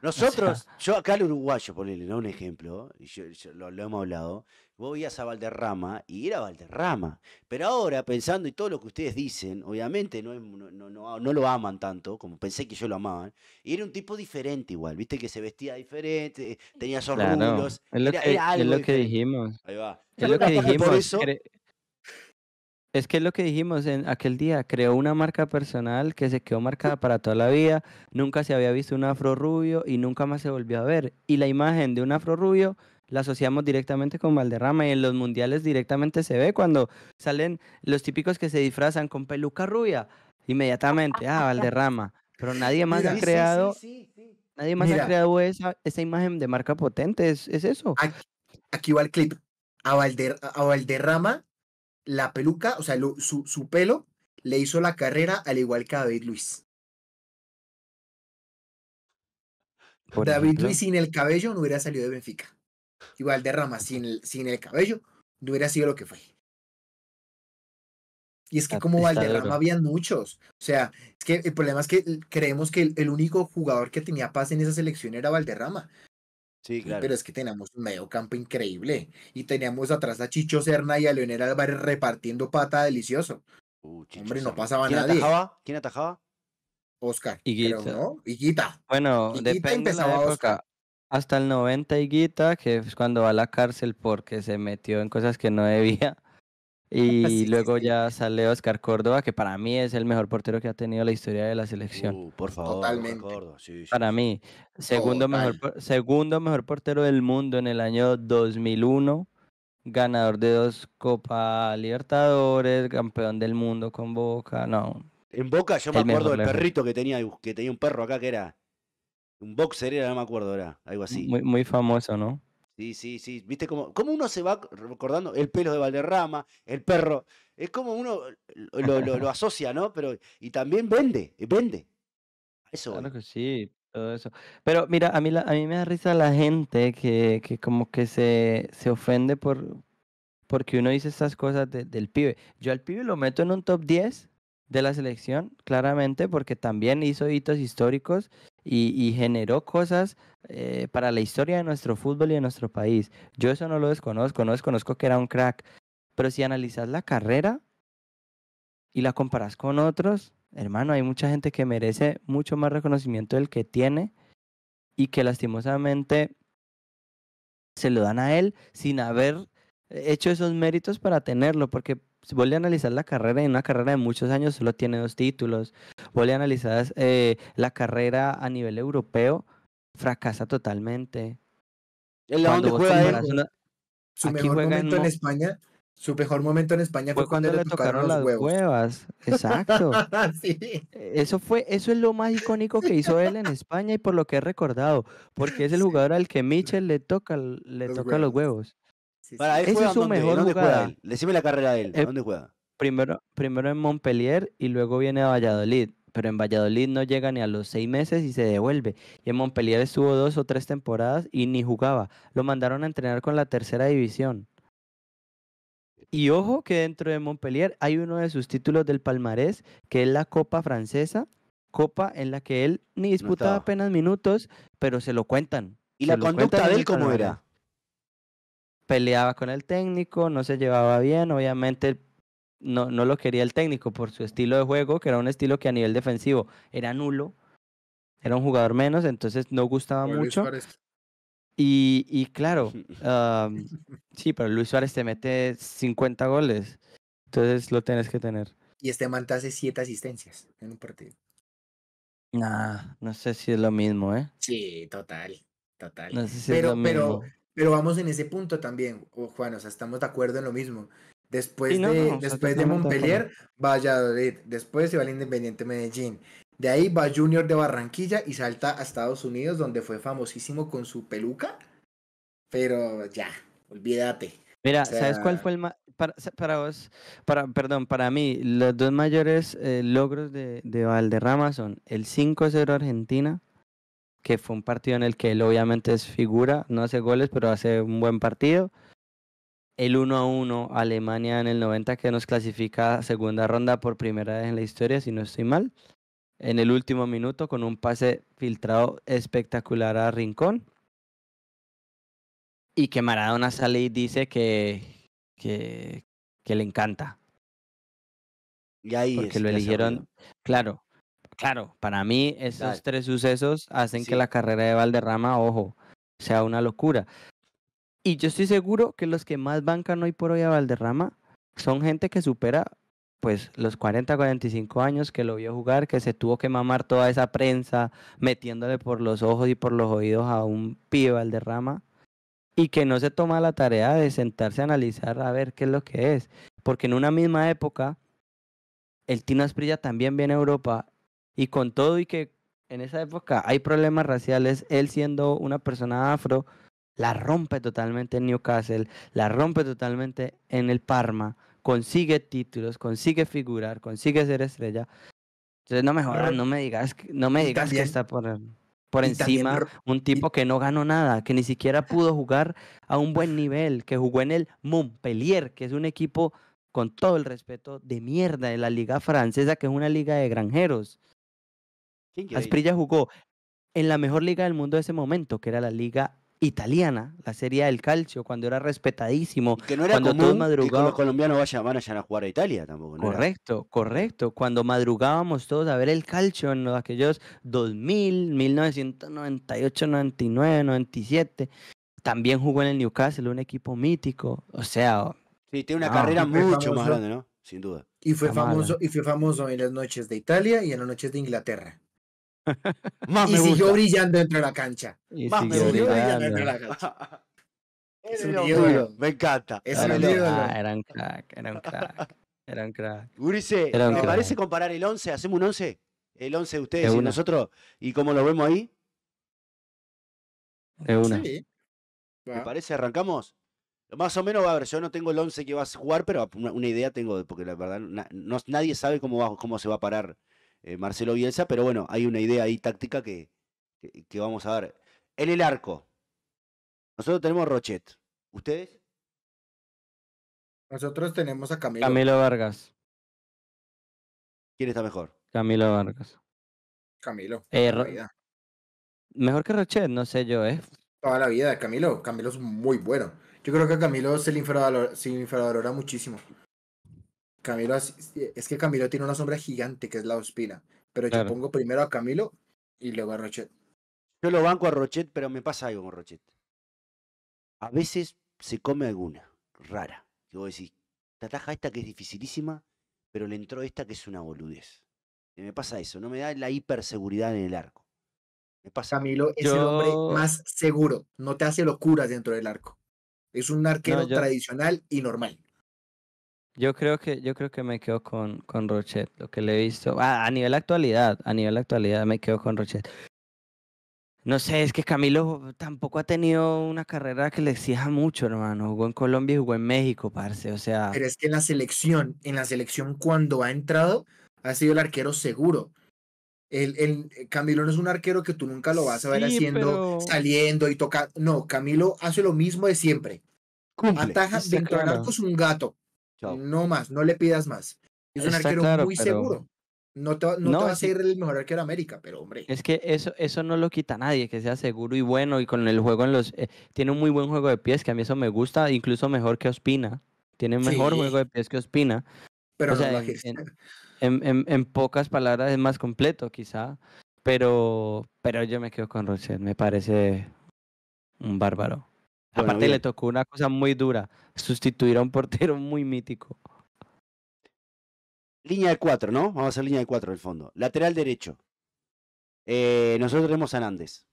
Nosotros, yo acá el uruguayo, ponele, ¿no? Un ejemplo, y yo, lo, hemos hablado vos a Valderrama y era Valderrama. Pero ahora, pensando y todo lo que ustedes dicen, obviamente no, lo aman tanto como pensé que yo lo amaban. Y era un tipo diferente igual, viste que se vestía diferente, tenía esos claro, Es lo, era, que, dijimos. Ahí va. Es lo que dijimos. es que es lo que dijimos en aquel día, creó una marca personal que se quedó marcada para toda la vida, nunca se había visto un afro rubio y nunca más se volvió a ver. Y la imagen de un afro rubio la asociamos directamente con Valderrama y en los mundiales directamente se ve cuando salen los típicos que se disfrazan con peluca rubia, inmediatamente, ah, [LAUGHS] Valderrama. Pero nadie más ha creado, nadie más ha creado esa, esa, imagen de marca potente, es, es eso. Aquí, va el clip. A, Valderrama, la peluca, o sea, su, su pelo le hizo la carrera al igual que a David Luis. David Luis sin el cabello no hubiera salido de Benfica y Valderrama sin el, sin el cabello no hubiera sido lo que fue. Y es que como Valderrama habían muchos. O sea, es que el problema es que creemos que el, único jugador que tenía paz en esa selección era Valderrama. Sí, claro. Pero es que teníamos un medio campo increíble. Y teníamos atrás a Chicho Serna y a Leonel Álvarez repartiendo pata delicioso. Uh, Hombre, no pasaba ¿Quién Atajaba? ¿Quién atajaba? Oscar. Pero, ¿no? Guita. Bueno, Higuita depende empezaba de hasta el 90 guita, que es cuando va a la cárcel porque se metió en cosas que no debía. [LAUGHS] Ah, y luego ya sale Oscar Córdoba, que para mí es el mejor portero que ha tenido la historia de la selección. Uh, por favor, Totalmente. para mí, segundo mejor, segundo mejor portero del mundo en el año 2001, ganador de dos Copa Libertadores, campeón del mundo con Boca, no. En Boca yo me acuerdo del perrito que tenía, que tenía un perro acá que era un boxer era, no me acuerdo, era algo así. Muy, muy famoso, ¿no? Sí, sí, sí. ¿Viste cómo, cómo uno se va recordando? El pelo de Valderrama, el perro. Es como uno lo, asocia, ¿no? Pero, y también vende, vende. Eso. Claro que sí, todo eso. Pero mira, a mí, a mí me da risa la gente que, que como que se, se ofende por, porque uno dice estas cosas del pibe. Yo al pibe lo meto en un top 10 de la selección, claramente, porque también hizo hitos históricos y, generó cosas eh, para la historia de nuestro fútbol y de nuestro país. Yo eso no lo desconozco, no desconozco que era un crack, pero si analizas la carrera y la comparas con otros, hermano, hay mucha gente que merece mucho más reconocimiento del que tiene y que lastimosamente se lo dan a él sin haber hecho esos méritos para tenerlo, porque vuelve a analizar la carrera, en una carrera de muchos años solo tiene dos títulos, vuelve a analizar eh, la carrera a nivel europeo, fracasa totalmente. Su mejor momento en, España su mejor momento en España fue, cuando, le tocaron, las huevos. huevas. Exacto. [LAUGHS] Eso fue, eso es lo más icónico que hizo él en España y por lo que he recordado, porque es el jugador al que Michel le toca, le toca los huevos. Para, es su mejor ¿dónde Decime la carrera de él. ¿Dónde juega? Primero, primero en Montpellier y luego viene a Valladolid. Pero en Valladolid no llega ni a los seis meses y se devuelve. Y en Montpellier estuvo dos o tres temporadas y ni jugaba. Lo mandaron a entrenar con la tercera división. Y ojo que dentro de Montpellier hay uno de sus títulos del palmarés, que es la Copa Francesa, Copa en la que él ni disputaba apenas minutos, pero se lo cuentan. ¿Y la conducta de él cómo era? peleaba con el técnico, no se llevaba bien, obviamente no, no lo quería el técnico por su estilo de juego, que era un estilo que a nivel defensivo era nulo, era un jugador menos, entonces no gustaba mucho. Y, y claro, [LAUGHS] sí, pero Luis Suárez te mete 50 goles, entonces lo tienes que tener. Y este man te hace 7 asistencias en un partido. Nah, no sé si es lo mismo, ¿eh? Sí, total, total. No sé si pero, pero pero vamos en ese punto también, Juan, o sea, estamos de acuerdo en lo mismo. Después, de, después de Montpellier, Valladolid. Después se va al Independiente Medellín. De ahí va Junior de Barranquilla y salta a Estados Unidos, donde fue famosísimo con su peluca. Pero ya, olvídate. Mira, ¿sabes cuál fue el más... Para, vos, para, perdón, para mí, los dos mayores eh, logros de, de Valderrama son el 5-0 Argentina que fue un partido en el que él obviamente es figura, no hace goles, pero hace un buen partido. El 1 a 1 Alemania en el 90 que nos clasifica a segunda ronda por primera vez en la historia, si no estoy mal. En el último minuto con un pase filtrado espectacular a Rincón. Y que Maradona sale y dice que, que, le encanta. Y ahí Porque lo eligieron, claro, Claro, para mí esos tres sucesos hacen que la carrera de Valderrama, ojo, sea una locura. Y yo estoy seguro que los que más bancan hoy por hoy a Valderrama son gente que supera pues los 40, 45 años que lo vio jugar, que se tuvo que mamar toda esa prensa metiéndole por los ojos y por los oídos a un pibe Valderrama y que no se toma la tarea de sentarse a analizar a ver qué es lo que es, porque en una misma época el Tino Asprilla también viene a Europa y con todo y que en esa época hay problemas raciales, él siendo una persona afro, la rompe totalmente en Newcastle, la rompe totalmente en el Parma, consigue títulos, consigue figurar, consigue ser estrella. Entonces no me jodas, no me digas, no me digas que está por, por encima un tipo que no ganó nada, que ni siquiera pudo jugar a un buen nivel, que jugó en el Montpellier, que es un equipo con todo el respeto de mierda de la liga francesa, que es una liga de granjeros. Asprilla jugó en la mejor liga del mundo de ese momento, que era la liga italiana, la serie del calcio, cuando era respetadísimo. que no era cuando todos que los colombianos vayan, allá a jugar a Italia tampoco. correcto, correcto. Cuando madrugábamos todos a ver el calcio en aquellos 2000, 1998, 99, 97. También jugó en el Newcastle, un equipo mítico. O sea... Sí, tiene una carrera mucho más grande, ¿no? Sin duda. Y fue, famoso, y fue famoso en las noches de Italia y en las noches de Inglaterra. Más y me siguió brillando dentro de la cancha. Más me brillando. brillando dentro de la cancha. [LAUGHS] Es un Me encanta. Eran crack, Eran crack. Era parece comparar el 11? ¿Hacemos un 11? El 11 de ustedes y nosotros. ¿Y cómo lo vemos ahí? De una. parece? ¿Arrancamos? Más o menos, va a ver, yo no tengo el 11 que vas a jugar, pero una, idea tengo, porque la verdad nadie sabe cómo se va a parar eh, Marcelo Bielsa, pero bueno, hay una idea ahí táctica que, que, vamos a ver. En el arco, nosotros tenemos Rochet. ¿Ustedes? Nosotros tenemos a Camilo. Camilo Vargas. ¿Quién está mejor? Camilo Vargas. Camilo. Eh, mejor que Rochet, no sé yo, ¿eh? Toda la vida, Camilo. Camilo es muy bueno. Yo creo que a Camilo se le infravalora, se infravalora muchísimo. Camilo, es que Camilo tiene una sombra gigante que es la Ospina, pero yo pongo primero a Camilo y luego a Rochet. Yo lo banco a Rochet, pero me pasa algo con Rochet. A veces se come alguna, rara, voy a decir, te ataja esta que es dificilísima, pero le entró esta que es una boludez. Y me pasa eso, no me da la hiperseguridad en el arco. Me pasa. Camilo es el hombre más seguro, no te hace locuras dentro del arco. Es un arquero tradicional y normal. Yo creo que, yo creo que me quedo con, con Rochet, lo que le he visto. a nivel actualidad, a nivel actualidad me quedo con Rochet. No sé, es que Camilo tampoco ha tenido una carrera que le exija mucho, hermano. Jugó en Colombia y jugó en México, parce. O sea. Pero es que en la selección, en la selección cuando ha entrado, ha sido el arquero seguro. El, el, Camilo no es un arquero que tú nunca lo vas a ver haciendo, saliendo y tocando. No, Camilo hace lo mismo de siempre. Ataja dentro es un gato. No más, no le pidas más. Es un arquero muy seguro. No te, va a ser el mejor arquero de América, pero hombre. Es que eso, eso no lo quita nadie, que sea seguro y bueno y con el juego en los... Eh, tiene un muy buen juego de pies, que a mí eso me gusta, incluso mejor que Ospina. Tiene un mejor juego de pies que Ospina. Pero en, pocas palabras es más completo, quizá. Pero, pero yo me quedo con Rochet, me parece un bárbaro. Aparte le tocó una cosa muy dura, sustituir a un portero muy mítico. Línea de cuatro, ¿no? Vamos a hacer línea de cuatro del fondo. Lateral derecho. Eh, nosotros tenemos a Nández.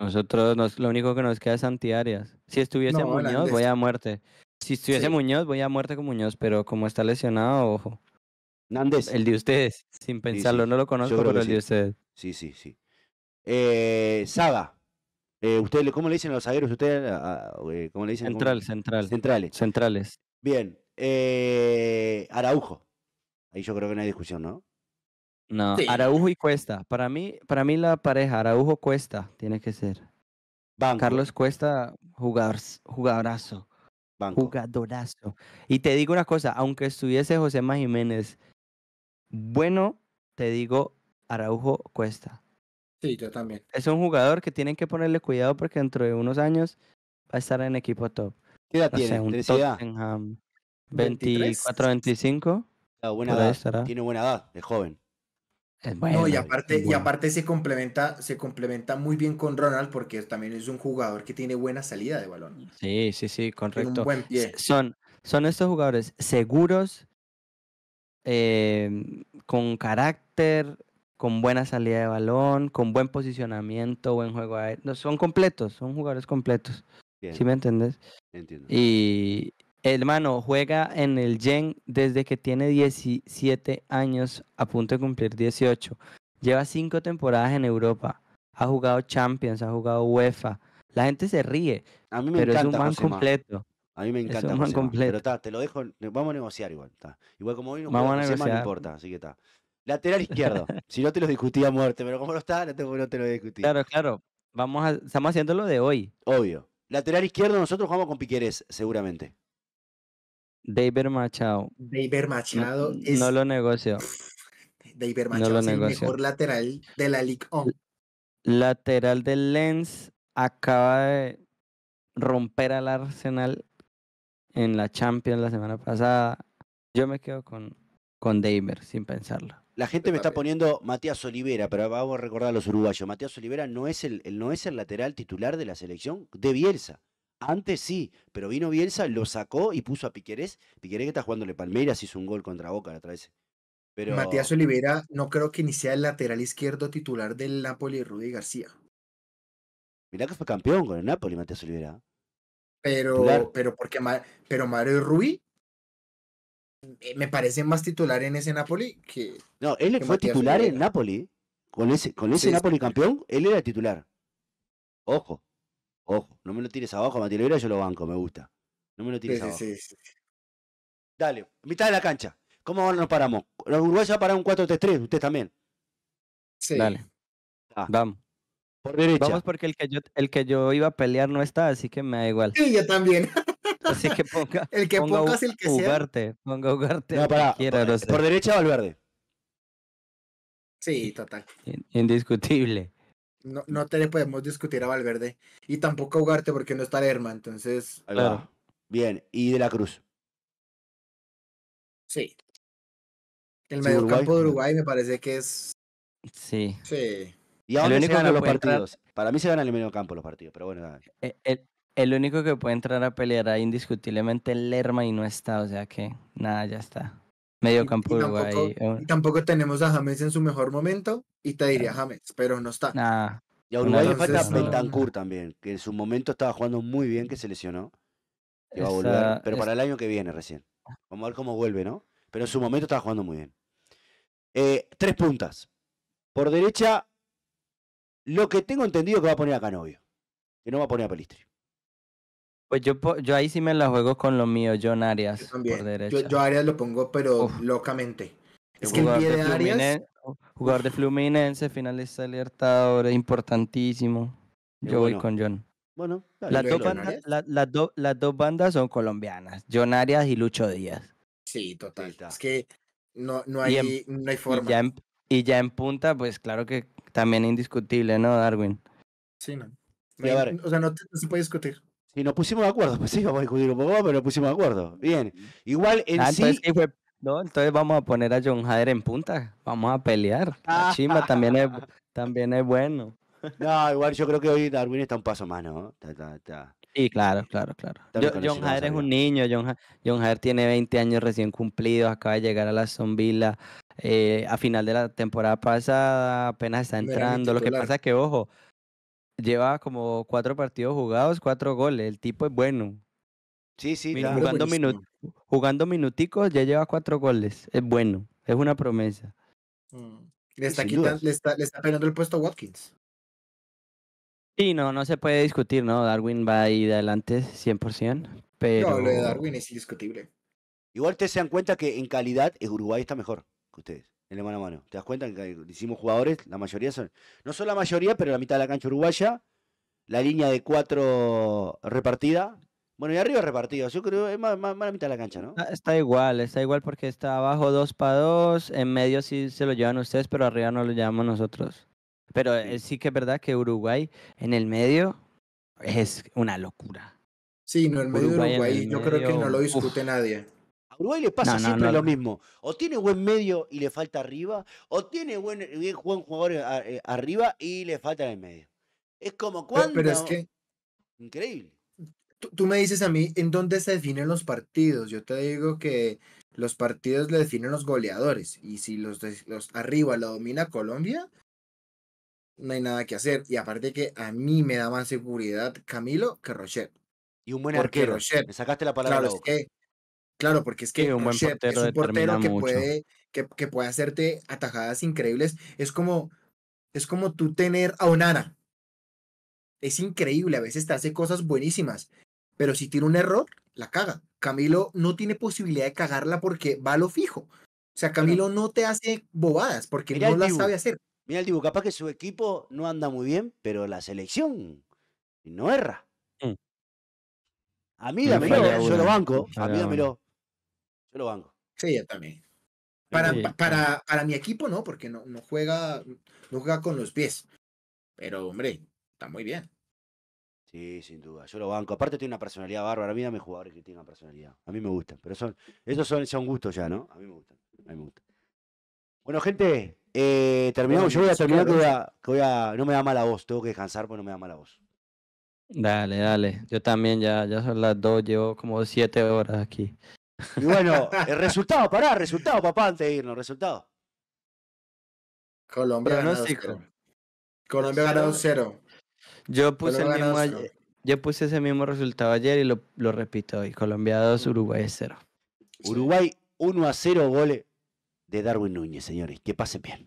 Nosotros, lo único que nos queda es Arias. Si estuviese Muñoz, voy a muerte. Si estuviese Muñoz, voy a muerte con Muñoz, pero como está lesionado, ojo. Nández. El de ustedes, sin pensarlo, no lo conozco, pero el de ustedes. Sí, sí, sí. Eh, Saga. Eh, ¿Cómo le dicen a los zagueros? Eh, ¿Cómo le dicen? Central, central. Centrales. Centrales. Bien. Eh, Araujo. Ahí yo creo que no hay discusión, ¿no? No, Araujo y Cuesta. Para mí, para mí la pareja Araujo Cuesta tiene que ser. Carlos Cuesta, jugadorazo. Banco. Jugadorazo. Y te digo una cosa, aunque estuviese José Más Jiménez, bueno, te digo Araujo Cuesta. Sí, yo también. Es un jugador que tienen que ponerle cuidado porque dentro de unos años va a estar en equipo top. ¿Qué edad tiene? un 24, 25. buena edad. Tiene buena edad, es joven. y aparte, y aparte se complementa, se complementa muy bien con Ronald porque también es un jugador que tiene buena salida de balón. Sí, sí, sí, correcto. Son, son estos jugadores seguros, eh, con carácter, con buena salida de balón, con buen posicionamiento, buen juego No, son completos, son jugadores completos. ¿Sí me entendés? Y hermano, juega en el Gen desde que tiene 17 años, a punto de cumplir 18. Lleva cinco temporadas en Europa. Ha jugado Champions, ha jugado UEFA. La gente se ríe, a mí me pero es un man completo. A mí me encanta. Es un completo. Pero está, te lo dejo, vamos a negociar igual. Igual como hoy no, importa, así que está. Lateral izquierdo. [LAUGHS] si no te lo discutía a muerte, pero como no está, no te, no te lo discutí. Claro, claro. Vamos a, estamos haciéndolo de hoy. Obvio. Lateral izquierdo, nosotros jugamos con Piquerés, seguramente. David Machado. David Machado no, es... no lo negocio. David Machado es el mejor lateral de la Ligue Lateral del Lens acaba de romper al Arsenal en la Champions la semana pasada. Yo me quedo con, con David sin pensarlo. La gente me está poniendo Matías Olivera, pero vamos a recordar a los uruguayos. Matías Olivera no es el, no es el lateral titular de la selección de Bielsa. Antes sí, pero vino Bielsa, lo sacó y puso a Piquerés. Piqueres que está jugándole Palmeiras, hizo un gol contra Boca la vez. Pero... Matías Olivera no creo que ni el lateral izquierdo titular del Napoli, Rudy García. Mirá que fue campeón con el Napoli, Matías Olivera. Pero, pero porque pero Mario eh, me parece más titular en ese Napoli que. No, él fue titular en Napoli. Con ese, con ese Napoli campeón, él era titular. Ojo, ojo, no me lo tires abajo, Matías yo lo banco, me gusta. No me lo tires abajo. Dale, mitad de la cancha. ¿Cómo nos paramos? Los uruguayos van a un 4-3-3, usted también. Sí. Dale. Ah. Vamos. Por derecha. Vamos porque el que, yo, el que yo iba a pelear no está, así que me da igual. Sí, yo también. [LAUGHS] Así pues que ponga. [LAUGHS] El que ponga, es el que sea. Ponga Ugarte. No, para, por, derecha Valverde. Sí, total. Indiscutible. No, te le podemos discutir a Valverde. Y tampoco a Ugarte porque no está Lerma, entonces. Claro. Bien, y de la Cruz. Sí. El medio campo de Uruguay me parece que es. Sí. Sí. Y ahora se los partidos. Para mí se ganan el campo los partidos, pero bueno. Eh, el, el único que puede entrar a pelear ahí indiscutiblemente es Lerma y no está, o sea que nada, ya está. Medio campo eh, y, tampoco, tampoco tenemos a James en su mejor momento y te diría eh. James, pero no está. y a Uruguay le falta no. también, que en su momento estaba jugando muy bien, que se lesionó. pero para el año que viene recién. Vamos a ver cómo vuelve, ¿no? Pero en su momento estaba jugando muy bien. Eh, tres puntas. Por derecha, lo que tengo entendido que va a poner a Canovio. Que no va a poner a Pelistri. Pues yo, ahí sí me la juego con lo mío, John Arias. Yo Por derecha. Yo, Arias lo pongo, pero locamente. Es que el pie de, Arias. Jugador de Fluminense, finalista de Libertadores, importantísimo. Yo, voy con John. Bueno, las dos, bandas, son colombianas, John Arias y Lucho Díaz. Sí, total. es que no, no, hay, forma. Y ya, en, punta, pues claro que también indiscutible, ¿no, Darwin? Sí, no. o sea, no se puede discutir y nos pusimos de acuerdo, [LAUGHS] pues sí, vamos a discutir un poco pero nos pusimos de acuerdo. Bien. Igual en ah, sí. Entonces, No, entonces vamos a poner a John Hader en punta. Vamos a pelear. La ah. chimba también es, [LAUGHS] también es bueno. No, igual yo creo que hoy Darwin está un paso más, ¿no? Sí, claro, claro, claro. John Hader es un niño. John, Hader tiene 20 años recién cumplidos. Acaba de llegar a la Zombila. Eh, a final de la temporada pasada apenas está entrando. Lo que pasa es que, ojo, lleva como cuatro partidos jugados, cuatro goles. El tipo es bueno. Sí, sí, jugando, minut minuticos ya lleva cuatro goles. Es bueno, es una promesa. Mm, le, está quitando, le, está, le pegando el puesto a Watkins. y no, no se puede discutir, ¿no? Darwin va ahí de adelante 100%, pero... No, lo de Darwin es indiscutible. Igual ustedes se dan cuenta que en calidad el eh, Uruguay está mejor que ustedes en el mano a mano. ¿Te das cuenta que hicimos jugadores? La mayoría son. No son la mayoría, pero la mitad de la cancha uruguaya. La línea de cuatro repartida. Bueno, y arriba repartido. Yo creo que es más, la mitad de la cancha, ¿no? Ah, está, igual, está igual porque está abajo dos para dos. En medio sí se lo llevan ustedes, pero arriba no lo llevamos nosotros. Pero eh, sí, que es verdad que Uruguay en el medio es una locura. Sí, no, el medio Uruguay, yo creo que no lo discute nadie. Uruguay le pasa siempre lo mismo. O tiene buen medio y le falta arriba, o tiene buen, buen jugador eh, eh, arriba y le falta en el medio. Es como cuando. Pero, es que. Increíble. Tú me dices a mí en dónde se definen los partidos. Yo te digo que los partidos le definen los goleadores. Y si los, los arriba lo domina Colombia, no hay nada que hacer. Y aparte que a mí me da más seguridad Camilo que Rocher. Y un buen arquero. me sacaste la palabra. Claro, es que Claro, porque es que un buen portero es un portero que puede, que, hacerte atajadas increíbles. Es como, es como tú tener a Onana. Es increíble, a veces te hace cosas buenísimas, pero si tiene un error, la caga. Camilo no tiene posibilidad de cagarla porque va lo fijo. O sea, Camilo no te hace bobadas porque no las sabe hacer. Mira el dibujo. capaz que su equipo no anda muy bien, pero la selección no erra. A mí dámelo, yo lo banco, a mí dámelo. Yo lo banco. Sí, yo también. Para, para, para mi equipo no, porque no, no, juega, no juega con los pies. Pero, hombre, está muy bien. Sí, sin duda. Yo lo banco. Aparte tiene una personalidad bárbara. Mira me jugadores que tiene una personalidad. A mí me gustan. Pero son, esos son, son gustos ya, ¿no? A mí me gustan. A mí me Bueno, gente, eh, terminamos. Yo voy a terminar que voy a, que voy a, No me da mala voz. Tengo que descansar porque no me da mala voz. Dale, dale. Yo también ya, ya son las dos. Llevo como siete horas aquí. Y bueno, el resultado, pará, resultado, papá, antes de irnos, resultado. Colombia ganó 0. Colombia ganó 0. Yo puse, el mismo yo puse ese mismo resultado ayer y lo, lo repito hoy. Colombia 2, Uruguay 0. Uruguay 1 a 0 gole de Darwin Núñez, señores. Que pasen bien.